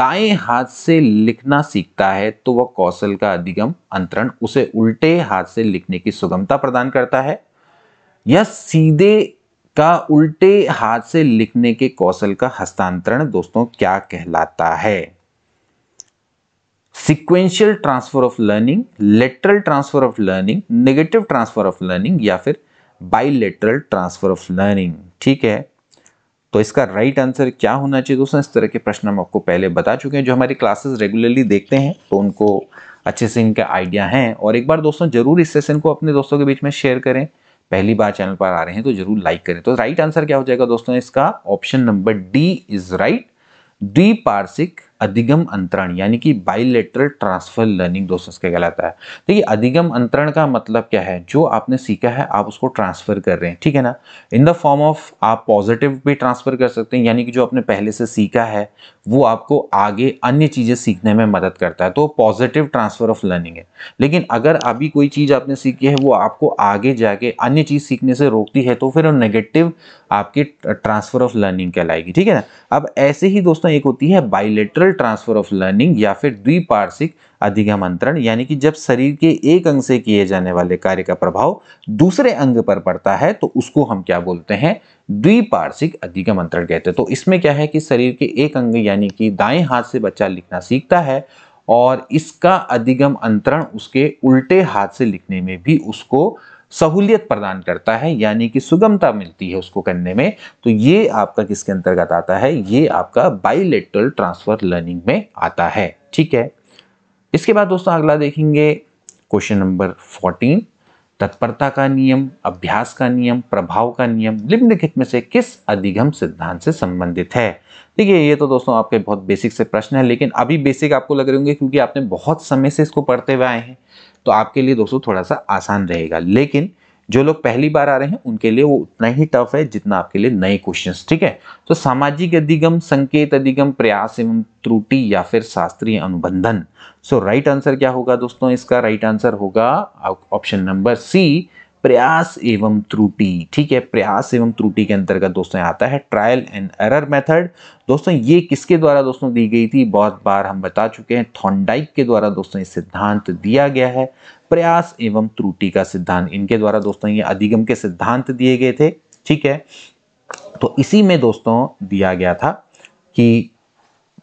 दाएं हाथ से लिखना सीखता है तो वह कौशल का अधिगम अंतरण उसे उल्टे हाथ से लिखने की सुगमता प्रदान करता है या सीधे का उल्टे हाथ से लिखने के कौशल का हस्तांतरण दोस्तों क्या कहलाता है sequential transfer of learning lateral transfer of learning negative transfer of learning या फिर बाइलेटरल ट्रांसफर ऑफ लर्निंग ठीक है तो इसका राइट right आंसर क्या होना चाहिए दोस्तों इस तरह के प्रश्न हम आपको पहले बता चुके हैं जो हमारी क्लासेस रेगुलरली देखते हैं तो उनको अच्छे से इनका आइडिया हैं और एक बार दोस्तों जरूर इस सेशन को अपने दोस्तों के बीच में शेयर करें पहली बार चैनल पर आ रहे हैं तो जरूर लाइक करें तो राइट आंसर क्या हो जाएगा दोस्तों इसका option number D is right द्विपार्शिक अधिगम अंतरण यानी कि बाइलेटरल ट्रांसफर लर्निंग दोस्तों इसका कहलाता है देखिए अधिगम अंतरण का मतलब क्या है जो आपने सीखा है आप उसको ट्रांसफर कर रहे हैं ठीक है ना इन द फॉर्म ऑफ आप पॉजिटिव भी ट्रांसफर कर सकते हैं यानी कि जो आपने पहले से सीखा है वो आपको आगे अन्य चीज़ें सीखने में मदद करता है तो पॉजिटिव ट्रांसफर ऑफ लर्निंग है लेकिन अगर अभी कोई चीज़ आपने सीखी है वो आपको आगे जाके अन्य चीज़ सीखने से रोकती है तो फिर नेगेटिव आपके ट्रांसफर ऑफ लर्निंग कहलाएगी ठीक है ना अब ऐसे ही दोस्तों एक होती है बाइलेटरल ट्रांसफर ऑफ लर्निंग या फिर द्विपार्शिक अधिगम अंतरण यानी कि जब शरीर के एक अंग से किए जाने वाले कार्य का प्रभाव दूसरे अंग पर पड़ता है तो उसको हम क्या बोलते हैं द्विपार्शिक अधिगम अंतरण कहते हैं तो इसमें क्या है कि शरीर के एक अंग यानी कि दाएं हाथ से बच्चा लिखना सीखता है और इसका अधिगम अंतरण उसके उल्टे हाथ से लिखने में भी उसको सहूलियत प्रदान करता है यानी कि सुगमता मिलती है उसको करने में तो ये आपका किसके अंतर्गत आता है ये आपका बाइलेटरल ट्रांसफर लर्निंग में आता है ठीक है इसके बाद दोस्तों अगला देखेंगे क्वेश्चन नंबर फोर्टीन तत्परता का नियम अभ्यास का नियम प्रभाव का नियम निम्नलिखित में से किस अधिगम सिद्धांत से संबंधित है देखिए ये तो दोस्तों आपके बहुत बेसिक से प्रश्न है लेकिन अभी बेसिक आपको लग रहे होंगे क्योंकि आपने बहुत समय से इसको पढ़ते हुए आए हैं तो आपके लिए दोस्तों थोड़ा सा आसान रहेगा लेकिन जो लोग पहली बार आ रहे हैं उनके लिए वो उतना ही टफ है जितना आपके लिए नए क्वेश्चंस ठीक है तो सामाजिक अधिगम संकेत अधिगम प्रयास एवं त्रुटि या फिर शास्त्रीय अनुबंधन सो राइट आंसर क्या होगा दोस्तों इसका राइट right आंसर होगा ऑप्शन नंबर सी प्रयास एवं त्रुटि ठीक है प्रयास एवं त्रुटि के अंतर्गत दोस्तों आता है ट्रायल एंड एरर मेथड दोस्तों ये किसके द्वारा दोस्तों दी गई थी बहुत बार हम बता चुके हैं थॉन्डाइक के द्वारा दोस्तों ये सिद्धांत दिया गया है प्रयास एवं त्रुटि का सिद्धांत इनके द्वारा दोस्तों ये अधिगम के सिद्धांत दिए गए थे ठीक है तो इसी में दोस्तों दिया गया था कि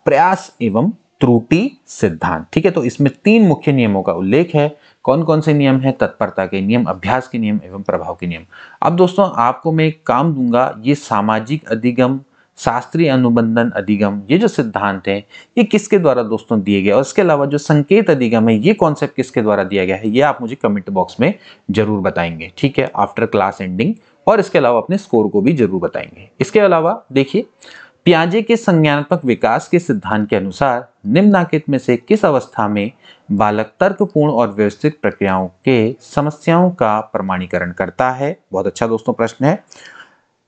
प्रयास एवं त्रुटि सिद्धांत ठीक है तो इसमें तीन मुख्य नियमों का उल्लेख है कौन कौन से नियम हैं तत्परता के नियम अभ्यास के नियम एवं प्रभाव के नियम अब दोस्तों आपको मैं एक काम दूंगा ये सामाजिक अधिगम शास्त्रीय अनुबंधन अधिगम ये जो सिद्धांत है ये किसके द्वारा दोस्तों दिए गए और इसके अलावा जो संकेत अधिगम है ये कॉन्सेप्ट किसके द्वारा दिया गया है ये आप मुझे कमेंट बॉक्स में जरूर बताएंगे ठीक है आफ्टर क्लास एंडिंग और इसके अलावा अपने स्कोर को भी जरूर बताएंगे इसके अलावा देखिए प्याजे के संज्ञानात्मक विकास के सिद्धांत के अनुसार निम्नाकित में से किस अवस्था में बालक तर्कपूर्ण और व्यवस्थित प्रक्रियाओं के समस्याओं का प्रमाणीकरण करता है बहुत अच्छा दोस्तों प्रश्न है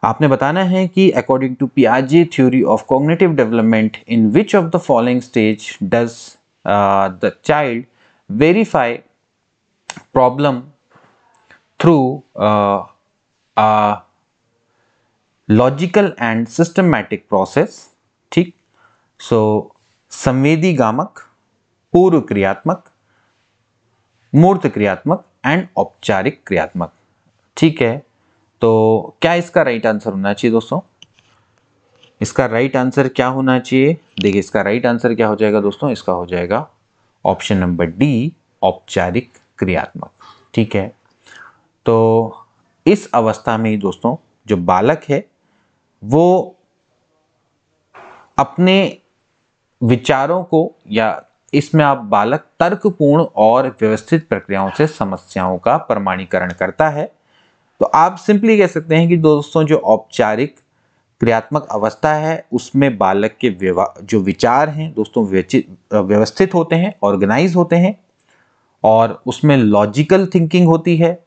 आपने बताना है कि अकॉर्डिंग टू पियाजे theory of cognitive development in which of the following stage does the child verify problem through logical and systematic process ठीक सो संवेदी गामक पूर्व क्रियात्मक मूर्त क्रियात्मक एंड औपचारिक क्रियात्मक ठीक है तो क्या इसका राइट आंसर होना चाहिए दोस्तों इसका राइट आंसर क्या होना चाहिए देखिए इसका राइट आंसर क्या हो जाएगा दोस्तों इसका हो जाएगा ऑप्शन नंबर डी औपचारिक क्रियात्मक ठीक है तो इस अवस्था में ही दोस्तों जो बालक है वो अपने विचारों को या इसमें आप बालक तर्कपूर्ण और व्यवस्थित प्रक्रियाओं से समस्याओं का प्रमाणीकरण करता है तो आप सिंपली कह सकते हैं कि दोस्तों जो औपचारिक क्रियात्मक अवस्था है उसमें बालक के जो विचार हैं दोस्तों व्यवस्थित होते हैं ऑर्गेनाइज होते हैं और उसमें लॉजिकल थिंकिंग होती है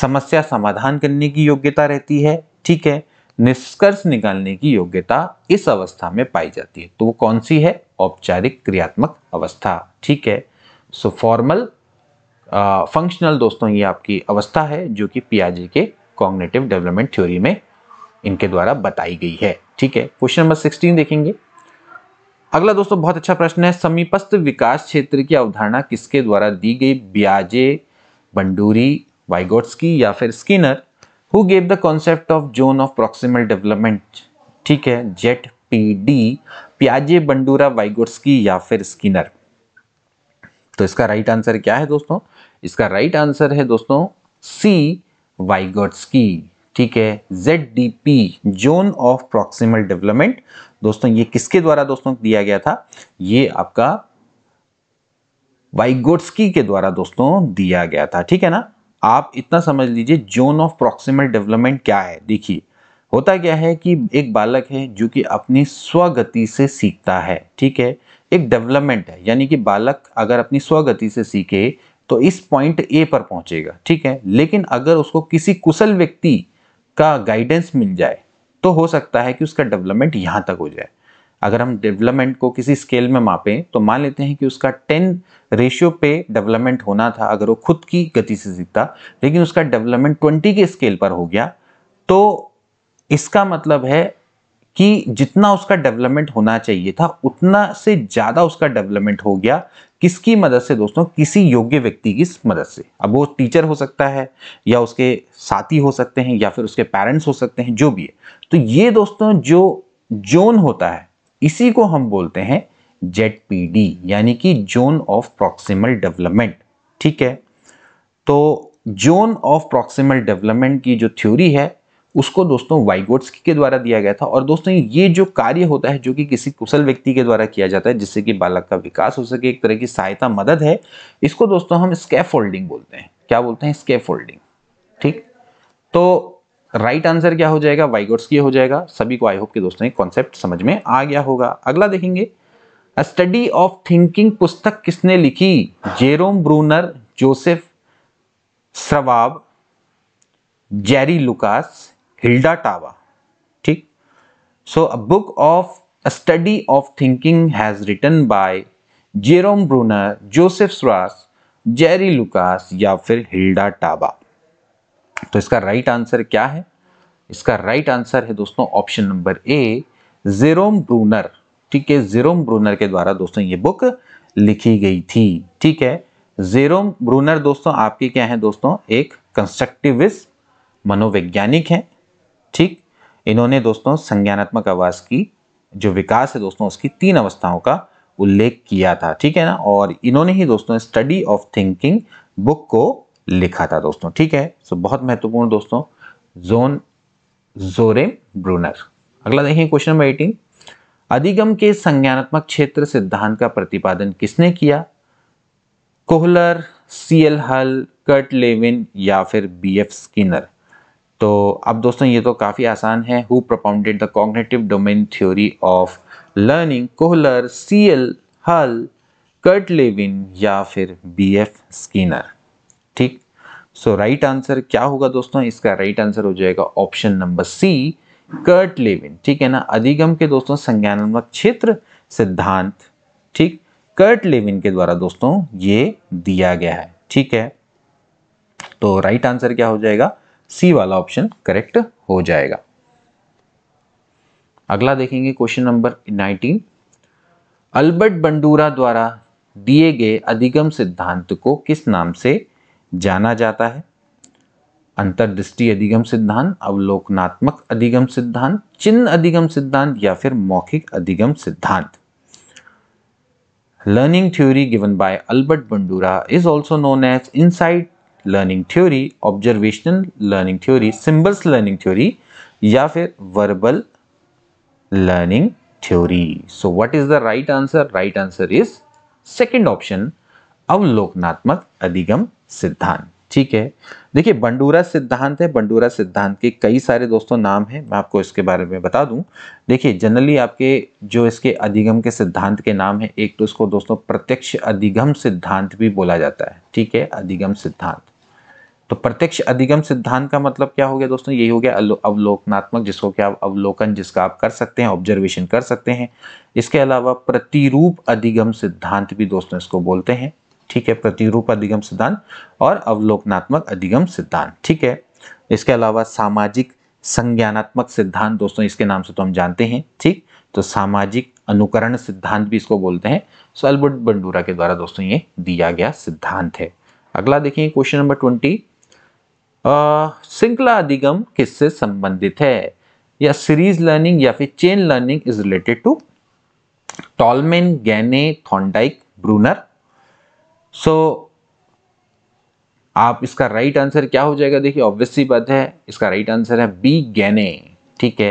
समस्या समाधान करने की योग्यता रहती है ठीक है निष्कर्ष निकालने की योग्यता इस अवस्था में पाई जाती है तो वो कौन सी है औपचारिक क्रियात्मक अवस्था ठीक है सो फॉर्मल फंक्शनल दोस्तों ये आपकी अवस्था है जो कि पियाजे के कॉग्नेटिव डेवलपमेंट थ्योरी में इनके द्वारा बताई गई है ठीक है क्वेश्चन नंबर सिक्सटीन देखेंगे अगला दोस्तों बहुत अच्छा प्रश्न है समीपस्थ विकास क्षेत्र की अवधारणा किसके द्वारा दी गई ब्याजे बंडूरी वाइगोट्स की या फिर Skinner who gave the concept of zone of proximal development ठीक है जेट पी डी प्याजे बंडूरा वाइगोर्सकी या फिर स्किनर तो इसका राइट आंसर क्या है दोस्तों इसका राइट आंसर है दोस्तों सी वाइगोर्स्की ठीक है Z D P zone of proximal development दोस्तों ये किसके द्वारा दोस्तों दिया गया था ये आपका वाइगोट्सकी के द्वारा दोस्तों दिया गया था ठीक है ना आप इतना समझ लीजिए जोन ऑफ प्रॉक्सिमल डेवलपमेंट क्या है देखिए होता क्या है कि एक बालक है जो कि अपनी स्वगति से सीखता है ठीक है एक डेवलपमेंट है यानी कि बालक अगर अपनी स्वगति से सीखे तो इस पॉइंट ए पर पहुंचेगा ठीक है लेकिन अगर उसको किसी कुशल व्यक्ति का गाइडेंस मिल जाए तो हो सकता है कि उसका डेवलपमेंट यहाँ तक हो जाए अगर हम डेवलपमेंट को किसी स्केल में मापें तो मान लेते हैं कि उसका टेन रेशियो पे डेवलपमेंट होना था अगर वो खुद की गति से सीखता लेकिन उसका डेवलपमेंट ट्वेंटी के स्केल पर हो गया तो इसका मतलब है कि जितना उसका डेवलपमेंट होना चाहिए था उतना से ज़्यादा उसका डेवलपमेंट हो गया किसकी मदद से दोस्तों किसी योग्य व्यक्ति की मदद से अब वो टीचर हो सकता है या उसके साथी हो सकते हैं या फिर उसके पेरेंट्स हो सकते हैं जो भी है तो ये दोस्तों जो जोन होता है इसी को हम बोलते हैं जेडपीडी यानी कि जोन ऑफ प्रॉक्सिमल डेवलपमेंट ठीक है तो जोन ऑफ प्रॉक्सिमल डेवलपमेंट की जो थ्योरी है उसको दोस्तों वाइगोट्स के द्वारा दिया गया था और दोस्तों ये जो कार्य होता है जो कि किसी कुशल व्यक्ति के द्वारा किया जाता है जिससे कि बालक का विकास हो सके एक तरह की सहायता मदद है इसको दोस्तों हम स्कैफोल्डिंग बोलते हैं क्या बोलते हैं स्कैफोल्डिंग ठीक तो राइट आंसर क्या हो जाएगा की हो जाएगा सभी को आई होप के दोस्तों ये कॉन्सेप्ट समझ में आ गया होगा अगला देखेंगे स्टडी ऑफ थिंकिंग पुस्तक किसने लिखी Jerome Bruner Joseph Schwab Jerry Lucas Hilda Taba ठीक so a book of study of thinking has written by Jerome Bruner Joseph स्वास जेरी लुकास या फिर हिल्डा टाबा तो इसका राइट आंसर क्या है इसका राइट आंसर है दोस्तों option number A Jerome Bruner ठीक है जेरोम ब्रूनर के द्वारा दोस्तों ये बुक लिखी गई थी ठीक है जेरोम ब्रूनर दोस्तों आपके क्या है दोस्तों एक कंस्ट्रक्टिविस्ट मनोवैज्ञानिक हैं ठीक इन्होंने दोस्तों संज्ञानात्मक आवास की जो विकास है दोस्तों उसकी तीन अवस्थाओं का उल्लेख किया था ठीक है ना और इन्होंने ही दोस्तों स्टडी ऑफ थिंकिंग बुक को लिखा था दोस्तों ठीक है सो बहुत महत्वपूर्ण दोस्तों जोन जोरे ब्रूनर अगला देखिए क्वेश्चन नंबर एटीन अधिगम के संज्ञानात्मक क्षेत्र सिद्धांत का प्रतिपादन किसने किया Kohler C L Hull Kurt Lewin या फिर बी एफ स्किनर तो अब दोस्तों ये तो काफ़ी आसान है who propounded the cognitive domain theory of learning Kohler C L Hull Kurt Lewin या फिर बी एफ स्किनर ठीक सो राइट आंसर क्या होगा दोस्तों इसका राइट आंसर हो जाएगा option number C Kurt Lewin ठीक है ना अधिगम के दोस्तों संज्ञानात्मक क्षेत्र सिद्धांत ठीक कर्ट लेविन के द्वारा दोस्तों ये दिया गया है ठीक है तो राइट आंसर क्या हो जाएगा सी वाला ऑप्शन करेक्ट हो जाएगा अगला देखेंगे क्वेश्चन नंबर 19 अल्बर्ट बंडूरा द्वारा दिए गए अधिगम सिद्धांत को किस नाम से जाना जाता है अंतर्दृष्टि अधिगम सिद्धांत अवलोकनात्मक अधिगम सिद्धांत चिन्ह अधिगम सिद्धांत या फिर मौखिक अधिगम सिद्धांत learning theory given by Albert Bandura is also known as insight learning theory observational learning theory symbols learning theory या फिर verbal learning theory so what is the right answer right answer is second option अवलोकनात्मक अधिगम सिद्धांत ठीक है देखिए Bandura सिद्धांत है बंडूरा सिद्धांत के कई सारे दोस्तों नाम हैं मैं आपको इसके बारे में बता दूं देखिए जनरली आपके जो इसके अधिगम के सिद्धांत के नाम है एक तो इसको दोस्तों प्रत्यक्ष अधिगम सिद्धांत भी बोला जाता है ठीक है अधिगम सिद्धांत तो प्रत्यक्ष अधिगम सिद्धांत का मतलब क्या हो गया दोस्तों यही हो गया अवलोकनात्मक जिसको क्या अवलोकन जिसका आप कर सकते हैं ऑब्जर्वेशन कर सकते हैं इसके अलावा प्रतिरूप अधिगम सिद्धांत भी दोस्तों इसको बोलते हैं ठीक है प्रतिरूप अधिगम सिद्धांत और अवलोकनात्मक अधिगम सिद्धांत ठीक है इसके अलावा सामाजिक संज्ञानात्मक सिद्धांत दोस्तों इसके नाम से तो हम जानते हैं ठीक तो सामाजिक अनुकरण सिद्धांत भी इसको बोलते हैं सो अल्बर्ट बंडूरा के द्वारा दोस्तों ये दिया गया सिद्धांत है अगला देखिए क्वेश्चन नंबर ट्वेंटी श्रृंखला अधिगम किससे संबंधित है या सीरीज लर्निंग या फिर chain learning is related to Tolman Gagne Thorndike Bruner so so, आप इसका राइट आंसर क्या हो जाएगा देखिए ऑब्वियसली बात है इसका राइट आंसर है बी गैने ठीक है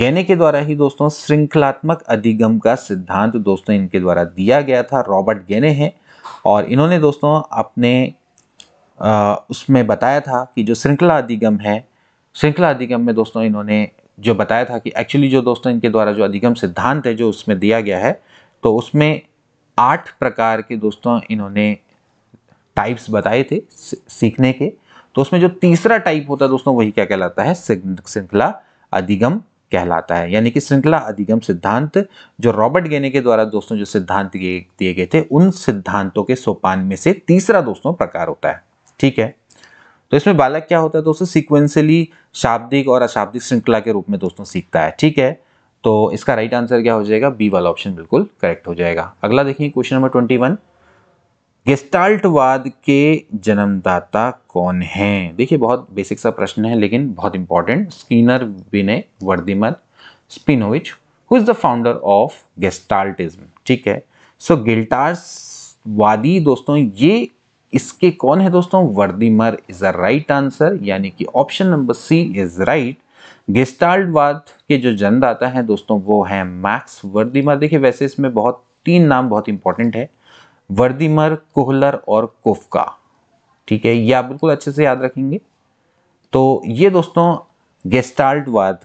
गैने के द्वारा ही दोस्तों श्रृंखलात्मक अधिगम का सिद्धांत दोस्तों इनके द्वारा दिया गया था रॉबर्ट गैने हैं और इन्होंने दोस्तों अपने आ, उसमें बताया था कि जो श्रृंखला अधिगम है श्रृंखला अधिगम में दोस्तों इन्होंने जो बताया था कि एक्चुअली जो दोस्तों इनके द्वारा जो अधिगम सिद्धांत है जो उसमें दिया गया है तो उसमें आठ प्रकार के दोस्तों इन्होंने टाइप्स बताए थे सीखने के तो उसमें जो तीसरा टाइप होता है दोस्तों वही क्या कहलाता है श्रृंखला अधिगम कहलाता है यानी कि श्रृंखला अधिगम सिद्धांत जो रॉबर्ट गेने के द्वारा दोस्तों जो सिद्धांत दिए गए थे उन सिद्धांतों के सोपान में से तीसरा दोस्तों प्रकार होता है ठीक है तो इसमें बालक क्या होता है दोस्तों सिक्वेंशली शाब्दिक और अशाब्दिक श्रृंखला के रूप में दोस्तों सीखता है ठीक है तो इसका राइट आंसर क्या हो जाएगा बी वाला ऑप्शन बिल्कुल करेक्ट हो जाएगा अगला देखिए क्वेश्चन नंबर ट्वेंटी वन गेस्टाल्टवाद के जन्मदाता कौन हैं देखिए बहुत बेसिक सा प्रश्न है लेकिन बहुत इंपॉर्टेंट स्कीनर विनय वर्दिमन स्पिनोविच who is the founder of Gestaltism ठीक है सो गिल्टार्सवादी दोस्तों ये इसके कौन है दोस्तों Wertheimer is a right answer यानी कि option number C is right गिस्टाल्टवाद के जो जन्मदाता हैं दोस्तों वो हैं मैक्स वर्दीमर देखिए वैसे इसमें बहुत तीन नाम बहुत इंपॉर्टेंट है वर्दीमर कोहलर और कोफका ठीक है ये आप बिल्कुल अच्छे से याद रखेंगे तो ये दोस्तों गेस्टाल्टवाद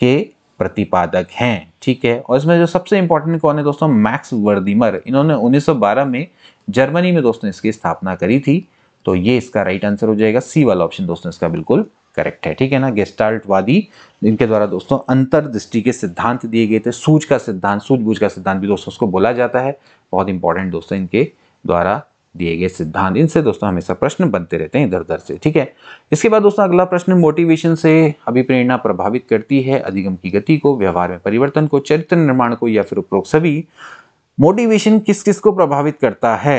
के प्रतिपादक हैं ठीक है और इसमें जो सबसे इंपॉर्टेंट कौन है दोस्तों मैक्स वर्दीमर इन्होंने 1912 में जर्मनी में दोस्तों इसकी स्थापना करी थी तो ये इसका राइट आंसर हो जाएगा सी वाला ऑप्शन दोस्तों इसका बिल्कुल करेक्ट है ठीक है ना गेस्टाल्टवादी इनके द्वारा दोस्तों दृष्टि के सिद्धांत दिए गए थे सूझ का सिद्धांत सूझबूझ का सिद्धांत भी दोस्तों उसको बोला जाता है बहुत इंपॉर्टेंट दोस्तों इनके द्वारा दिए गए सिद्धांत इनसे दोस्तों हमेशा प्रश्न बनते रहते हैं इधर उधर से ठीक है इसके बाद दोस्तों अगला प्रश्न मोटिवेशन से अभिप्रेरणा प्रभावित करती है अधिगम की गति को व्यवहार में परिवर्तन को चरित्र निर्माण को या फिर उपरोक्त सभी मोटिवेशन किस किस को प्रभावित करता है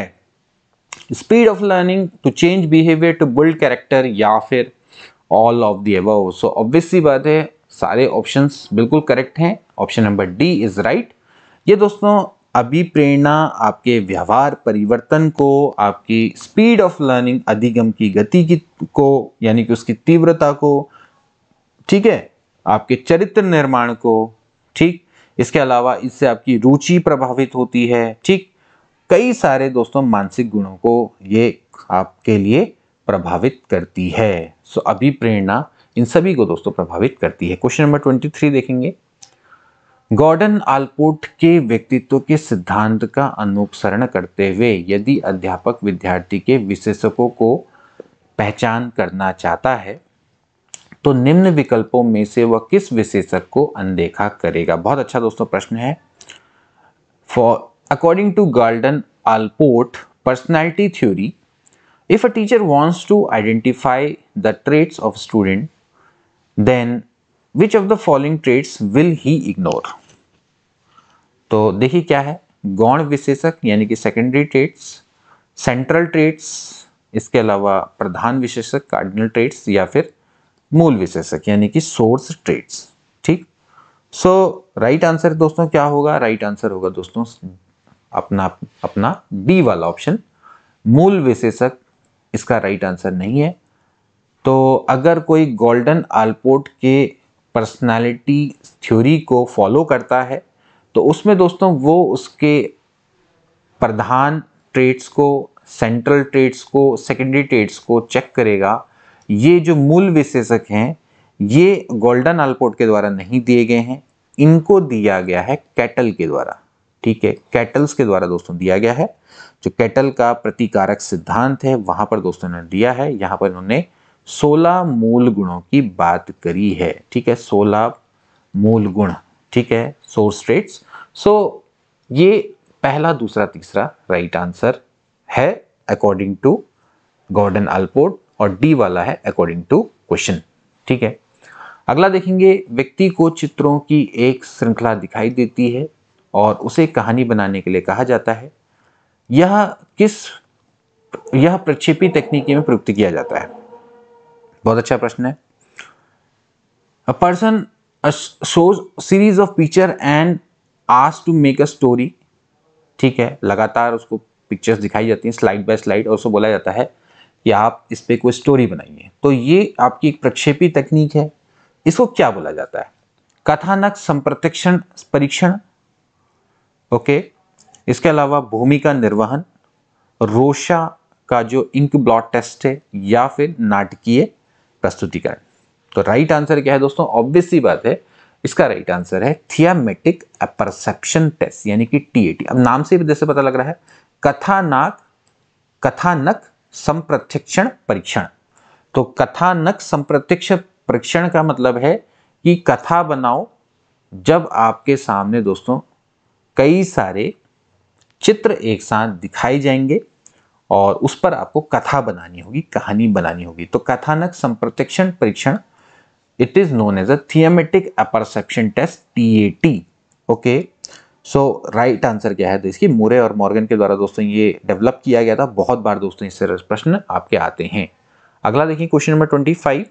speed of learning to change behaviour to build character या फिर all of the above so obviously बात है सारे ऑप्शंस बिल्कुल करेक्ट हैं option number D is right ये दोस्तों अभी प्रेरणा आपके व्यवहार परिवर्तन को आपकी स्पीड ऑफ लर्निंग अधिगम की गति की को यानी कि उसकी तीव्रता को ठीक है आपके चरित्र निर्माण को ठीक इसके अलावा इससे आपकी रुचि प्रभावित होती है ठीक कई सारे दोस्तों मानसिक गुणों को ये आपके लिए प्रभावित करती है सो अभी प्रेरणा इन सभी को दोस्तों प्रभावित करती है क्वेश्चन नंबर ट्वेंटी थ्री देखेंगे गॉर्डन आलपोर्ट के व्यक्तित्व के सिद्धांत का अनुसरण करते हुए यदि अध्यापक विद्यार्थी के विशेषकों को पहचान करना चाहता है तो निम्न विकल्पों में से वह किस विशेषक को अनदेखा करेगा बहुत अच्छा दोस्तों प्रश्न है for according to Gordon Allport personality theory if a teacher wants to identify the traits of student, then which of the following traits will he ignore? तो देखिए क्या है गौण विशेषक यानी कि सेकेंडरी ट्रेट्स सेंट्रल ट्रेट्स इसके अलावा प्रधान विशेषक कार्डिनल ट्रेट्स या फिर मूल विशेषक यानी कि सोर्स ट्रेट्स ठीक सो राइट आंसर दोस्तों क्या होगा राइट right आंसर होगा दोस्तों अपना अपना डी वाला ऑप्शन मूल विशेषक इसका राइट right आंसर नहीं है तो अगर कोई गोल्डन आलपोर्ट के पर्सनालिटी थ्योरी को फॉलो करता है तो उसमें दोस्तों वो उसके प्रधान ट्रेड्स को सेंट्रल ट्रेड्स को सेकेंडरी ट्रेड्स को चेक करेगा ये जो मूल विशेषक हैं ये गोल्डन आलपोर्ट के द्वारा नहीं दिए गए हैं इनको दिया गया है कैटल के द्वारा ठीक है कैटल्स के द्वारा दोस्तों दिया गया है जो कैटल का प्रतिकारक सिद्धांत है वहां पर दोस्तों ने दिया है यहाँ पर उन्होंने सोलह मूल गुणों की बात करी है ठीक है सोलह मूल गुण ठीक है सोर्स स्ट्रेट सो ये पहला दूसरा तीसरा राइट आंसर है अकॉर्डिंग टू गॉर्डन अल्पोर्ट और डी वाला है अकॉर्डिंग टू क्वेश्चन ठीक है अगला देखेंगे व्यक्ति को चित्रों की एक श्रृंखला दिखाई देती है और उसे कहानी बनाने के लिए कहा जाता है यह किस यह प्रक्षेपी तकनीकी में प्रयुक्त किया जाता है बहुत अच्छा प्रश्न है a person shows series of picture and आज टू मेक अ स्टोरी ठीक है लगातार उसको पिक्चर्स दिखाई जाती हैं स्लाइड बाय स्लाइड और उसको बोला जाता है कि आप इस पर कोई स्टोरी बनाइए तो ये आपकी एक प्रक्षेपी तकनीक है इसको क्या बोला जाता है कथानक संप्रत्यक्षण परीक्षण ओके इसके अलावा भूमि का निर्वहन रोशा का जो इंक ब्लॉट टेस्ट है या फिर नाटकीय प्रस्तुतिकरण तो राइट आंसर क्या है दोस्तों ऑब्वियस सी बात है इसका राइट आंसर है थियामेटिक अपरसेप्शन टेस्ट यानी कि टीएटी अब नाम से भी जैसे पता लग रहा है कथानाक कथानक संप्रत्यक्षण परीक्षण तो कथानक संप्रत्यक्ष परीक्षण का मतलब है कि कथा बनाओ जब आपके सामने दोस्तों कई सारे चित्र एक साथ दिखाई जाएंगे और उस पर आपको कथा बनानी होगी कहानी बनानी होगी तो कथानक संप्रत्यक्षण परीक्षण known as a thematic apperception test T A T okay so right answer क्या है तो इसकी मुरे और मॉर्गन के द्वारा दोस्तों ये डेवलप किया गया था बहुत बार दोस्तों इससे प्रश्न आपके आते हैं अगला देखिए क्वेश्चन नंबर ट्वेंटी फाइव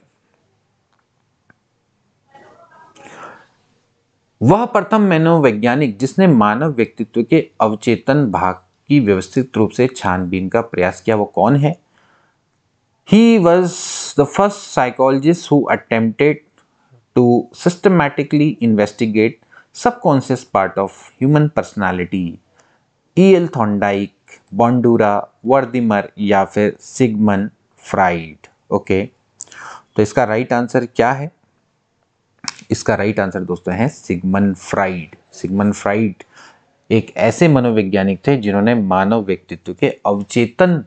वह प्रथम मनोवैज्ञानिक जिसने मानव व्यक्तित्व के अवचेतन भाग की व्यवस्थित रूप से छानबीन का प्रयास किया वो कौन है he was the first psychologist who attempted to systematically investigate subconscious part of human personality E L Thorndike Bandura Wertheimer या फिर सिगमन फ्राइड ओके तो इसका राइट right आंसर क्या है इसका राइट right आंसर दोस्तों है सिगमन फ्राइड सिगमन फ्राइड एक ऐसे मनोवैज्ञानिक थे जिन्होंने मानव व्यक्तित्व के अवचेतन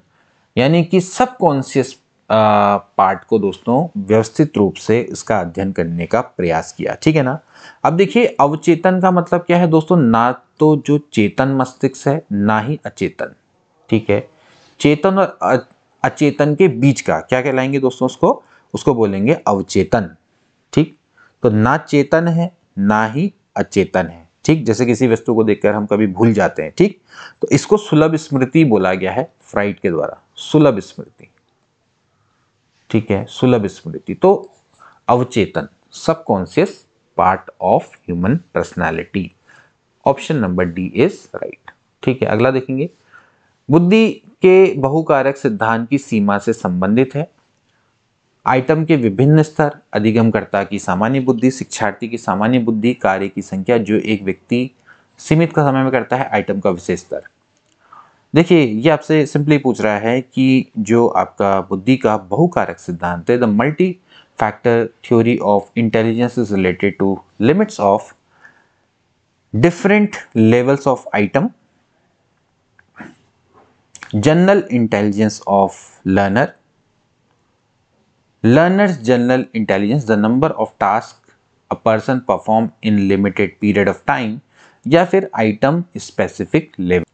यानी कि सबकॉन्सियस पार्ट को दोस्तों व्यवस्थित रूप से इसका अध्ययन करने का प्रयास किया ठीक है ना अब देखिए अवचेतन का मतलब क्या है दोस्तों ना तो जो चेतन मस्तिष्क है ना ही अचेतन ठीक है चेतन और अचेतन के बीच का क्या कहलाएंगे दोस्तों उसको उसको बोलेंगे अवचेतन ठीक तो ना चेतन है ना ही अचेतन है ठीक जैसे किसी वस्तु को देखकर हम कभी भूल जाते हैं ठीक तो इसको सुलभ स्मृति बोला गया है फ्राइड के द्वारा सुलभ स्मृति ठीक है सुलभ स्मृति तो अवचेतन subconscious part of human personality option number D is right ठीक है अगला देखेंगे बुद्धि के बहुकारक सिद्धांत की सीमा से संबंधित है आइटम के विभिन्न स्तर अधिगमकर्ता की सामान्य बुद्धि शिक्षार्थी की सामान्य बुद्धि कार्य की संख्या जो एक व्यक्ति सीमित का समय में करता है आइटम का विशेष स्तर देखिए ये आपसे सिंपली पूछ रहा है कि जो आपका बुद्धि का बहुकारक सिद्धांत है the multi factor theory of intelligence is related to limits of different levels of item general intelligence of learner learners general intelligence the number of task a person perform in limited period of time या फिर item specific level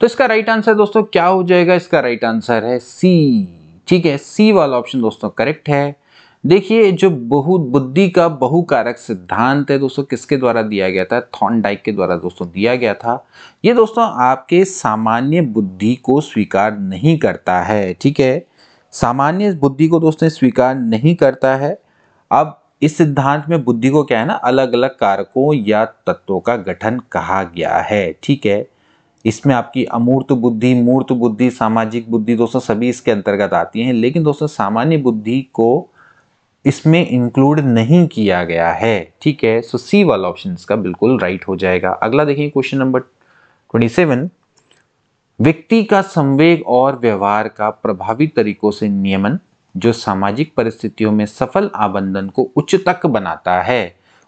तो इसका right answer दोस्तों क्या हो जाएगा इसका right answer है सी ठीक है सी वाला ऑप्शन दोस्तों करेक्ट है देखिए जो बहु बुद्धि का बहुकारक सिद्धांत है दोस्तों किसके द्वारा दिया गया था डाइक के द्वारा दोस्तों दिया गया था ये दोस्तों आपके सामान्य बुद्धि को स्वीकार नहीं करता है ठीक है सामान्य बुद्धि को दोस्तों स्वीकार नहीं करता है अब इस सिद्धांत में बुद्धि को क्या है ना अलग अलग कारकों या तत्वों का गठन कहा गया है ठीक है इसमें आपकी अमूर्त बुद्धि मूर्त बुद्धि सामाजिक बुद्धि दोस्तों सभी इसके अंतर्गत आती हैं लेकिन दोस्तों सामान्य बुद्धि को इसमें इंक्लूड नहीं किया गया है ठीक है सो सी वाला ऑप्शन इसका बिल्कुल राइट हो जाएगा अगला देखिए क्वेश्चन नंबर ट्वेंटी सेवन व्यक्ति का संवेग और व्यवहार का प्रभावी तरीकों से नियमन जो सामाजिक परिस्थितियों में सफल आबंधन को उच्च तक बनाता है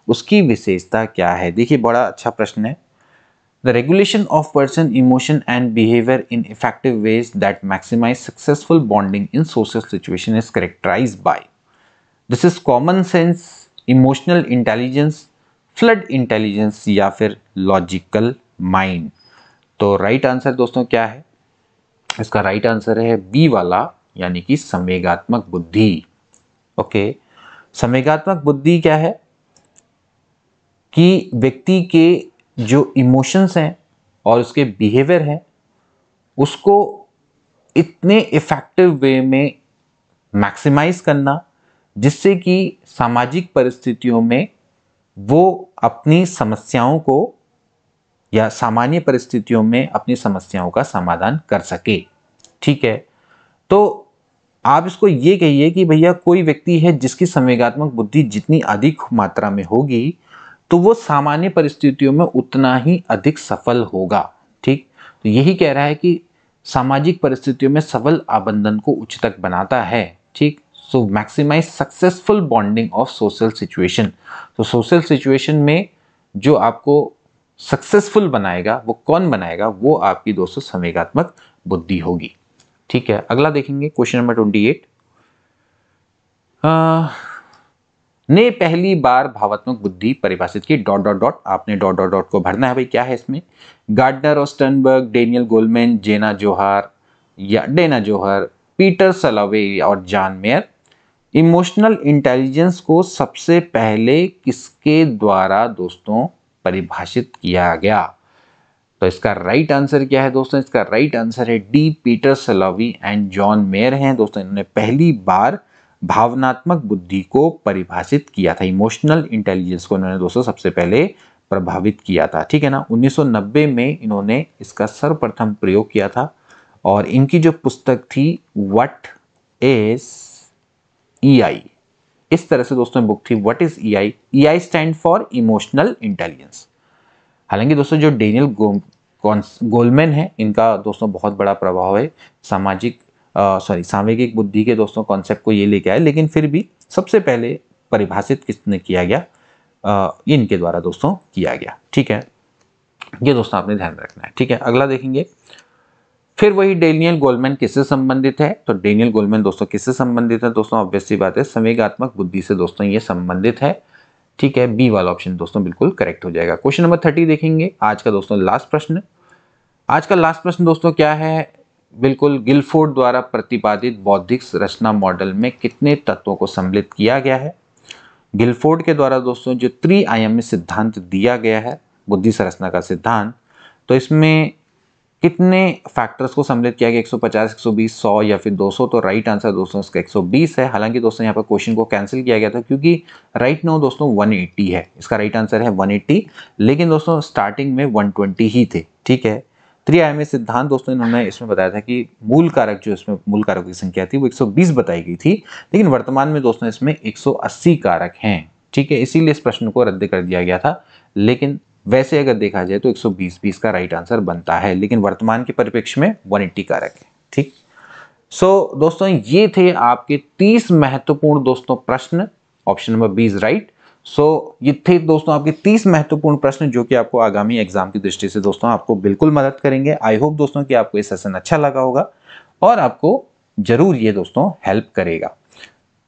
उसकी विशेषता क्या है देखिए बड़ा अच्छा प्रश्न है the regulation of person emotion and behaviour in effective ways that maximise successful bonding in social situation is characterise by this is common sense emotional intelligence fluid intelligence या फिर लॉजिकल माइंड तो राइट आंसर दोस्तों क्या है इसका right answer है B वाला यानी कि संवेगात्मक बुद्धि ओके संवेगात्मक बुद्धि क्या है कि व्यक्ति के जो इमोशंस हैं और उसके बिहेवियर हैं उसको इतने इफ़ेक्टिव वे में मैक्सिमाइज करना जिससे कि सामाजिक परिस्थितियों में वो अपनी समस्याओं को या सामान्य परिस्थितियों में अपनी समस्याओं का समाधान कर सके ठीक है तो आप इसको ये कहिए कि भैया कोई व्यक्ति है जिसकी संवेगात्मक बुद्धि जितनी अधिक मात्रा में होगी तो वो सामान्य परिस्थितियों में उतना ही अधिक सफल होगा ठीक तो यही कह रहा है कि सामाजिक परिस्थितियों में सफल आबंधन को उच्चतक बनाता है ठीक so maximise successful bonding of social situation तो सोशल सिचुएशन में जो आपको सक्सेसफुल बनाएगा वो कौन बनाएगा वो आपकी दोस्तों संवेगात्मक बुद्धि होगी ठीक है अगला देखेंगे क्वेश्चन नंबर ट्वेंटी एट ने पहली बार भावात्मक बुद्धि परिभाषित की डॉट डॉट डॉट आपने डॉट डॉट डॉट को भरना है भाई क्या है इसमें गार्डनर और स्टनबर्ग डेनियल गोलमैन जेना जोहार या डेना जोहर पीटर सलावे और जान मेयर इमोशनल इंटेलिजेंस को सबसे पहले किसके द्वारा दोस्तों परिभाषित किया गया तो इसका राइट आंसर क्या है दोस्तों इसका राइट आंसर है D Peter Salovey and John Mayer हैं दोस्तों इन्होंने पहली बार भावनात्मक बुद्धि को परिभाषित किया था इमोशनल इंटेलिजेंस को इन्होंने दोस्तों सबसे पहले प्रभावित किया था ठीक है ना 1990 में इन्होंने इसका सर्वप्रथम प्रयोग किया था और इनकी जो पुस्तक थी वट एस ई आई इस तरह से दोस्तों बुक थी what is EI EI stand for emotional intelligence हालांकि दोस्तों जो डेनियल गोलमैन है इनका दोस्तों बहुत बड़ा प्रभाव है सामाजिक सॉरी सामाजिक बुद्धि के दोस्तों कॉन्सेप्ट को ये लेके आए लेकिन फिर भी सबसे पहले परिभाषित किसने किया गया आ, इनके द्वारा दोस्तों किया गया ठीक है ये दोस्तों आपने ध्यान रखना है ठीक है अगला देखेंगे फिर वही डेनियल गोलमैन किससे संबंधित है तो डेनियल गोलमैन दोस्तों किससे संबंधित है दोस्तों ऑब्वियसली बात है संवेगात्मक बुद्धि से दोस्तों ये संबंधित है ठीक है बी वाला ऑप्शन दोस्तों बिल्कुल करेक्ट हो जाएगा क्वेश्चन नंबर थर्टी देखेंगे आज का दोस्तों लास्ट प्रश्न आज का लास्ट प्रश्न दोस्तों क्या है बिल्कुल गिलफोर्ड द्वारा प्रतिपादित बौद्धिक रचना मॉडल में कितने तत्वों को सम्मिलित किया गया है गिलफोर्ड के द्वारा दोस्तों जो त्रि आयामी सिद्धांत दिया गया है बुद्धि संरचना का सिद्धांत तो इसमें कितने फैक्टर्स को सम्मिलित किया गया 150, 120, 100 या फिर 200 तो राइट आंसर दोस्तों इसका 120 है हालांकि दोस्तों यहाँ पर क्वेश्चन को कैंसिल किया गया था क्योंकि राइट नो दोस्तों 180 है इसका राइट आंसर है 180 लेकिन दोस्तों स्टार्टिंग में 120 ही थे ठीक है त्रिया में सिद्धांत दोस्तों इन्होंने इसमें बताया था कि मूल कारक जो इसमें मूल कारक की संख्या थी वो 120 बताई गई थी लेकिन वर्तमान में दोस्तों इसमें 180 कारक हैं ठीक है इसीलिए इस प्रश्न को रद्द कर दिया गया था लेकिन वैसे अगर देखा जाए तो 120 बीस का राइट आंसर बनता है लेकिन वर्तमान के परिप्रेक्ष्य में 180 कारक है ठीक सो so, दोस्तों ये थे आपके 30 महत्वपूर्ण दोस्तों प्रश्न option number B right so ये थे दोस्तों आपके 30 महत्वपूर्ण प्रश्न जो कि आपको आगामी एग्जाम की दृष्टि से दोस्तों आपको बिल्कुल मदद करेंगे आई होप दोस्तों कि आपको ये सेशन अच्छा लगा होगा और आपको जरूर ये दोस्तों हेल्प करेगा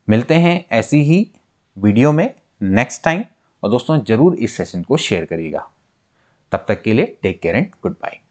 मिलते हैं ऐसी ही वीडियो में नेक्स्ट टाइम और दोस्तों ज़रूर इस सेशन को शेयर करिएगा तब तक के लिए take care and good bye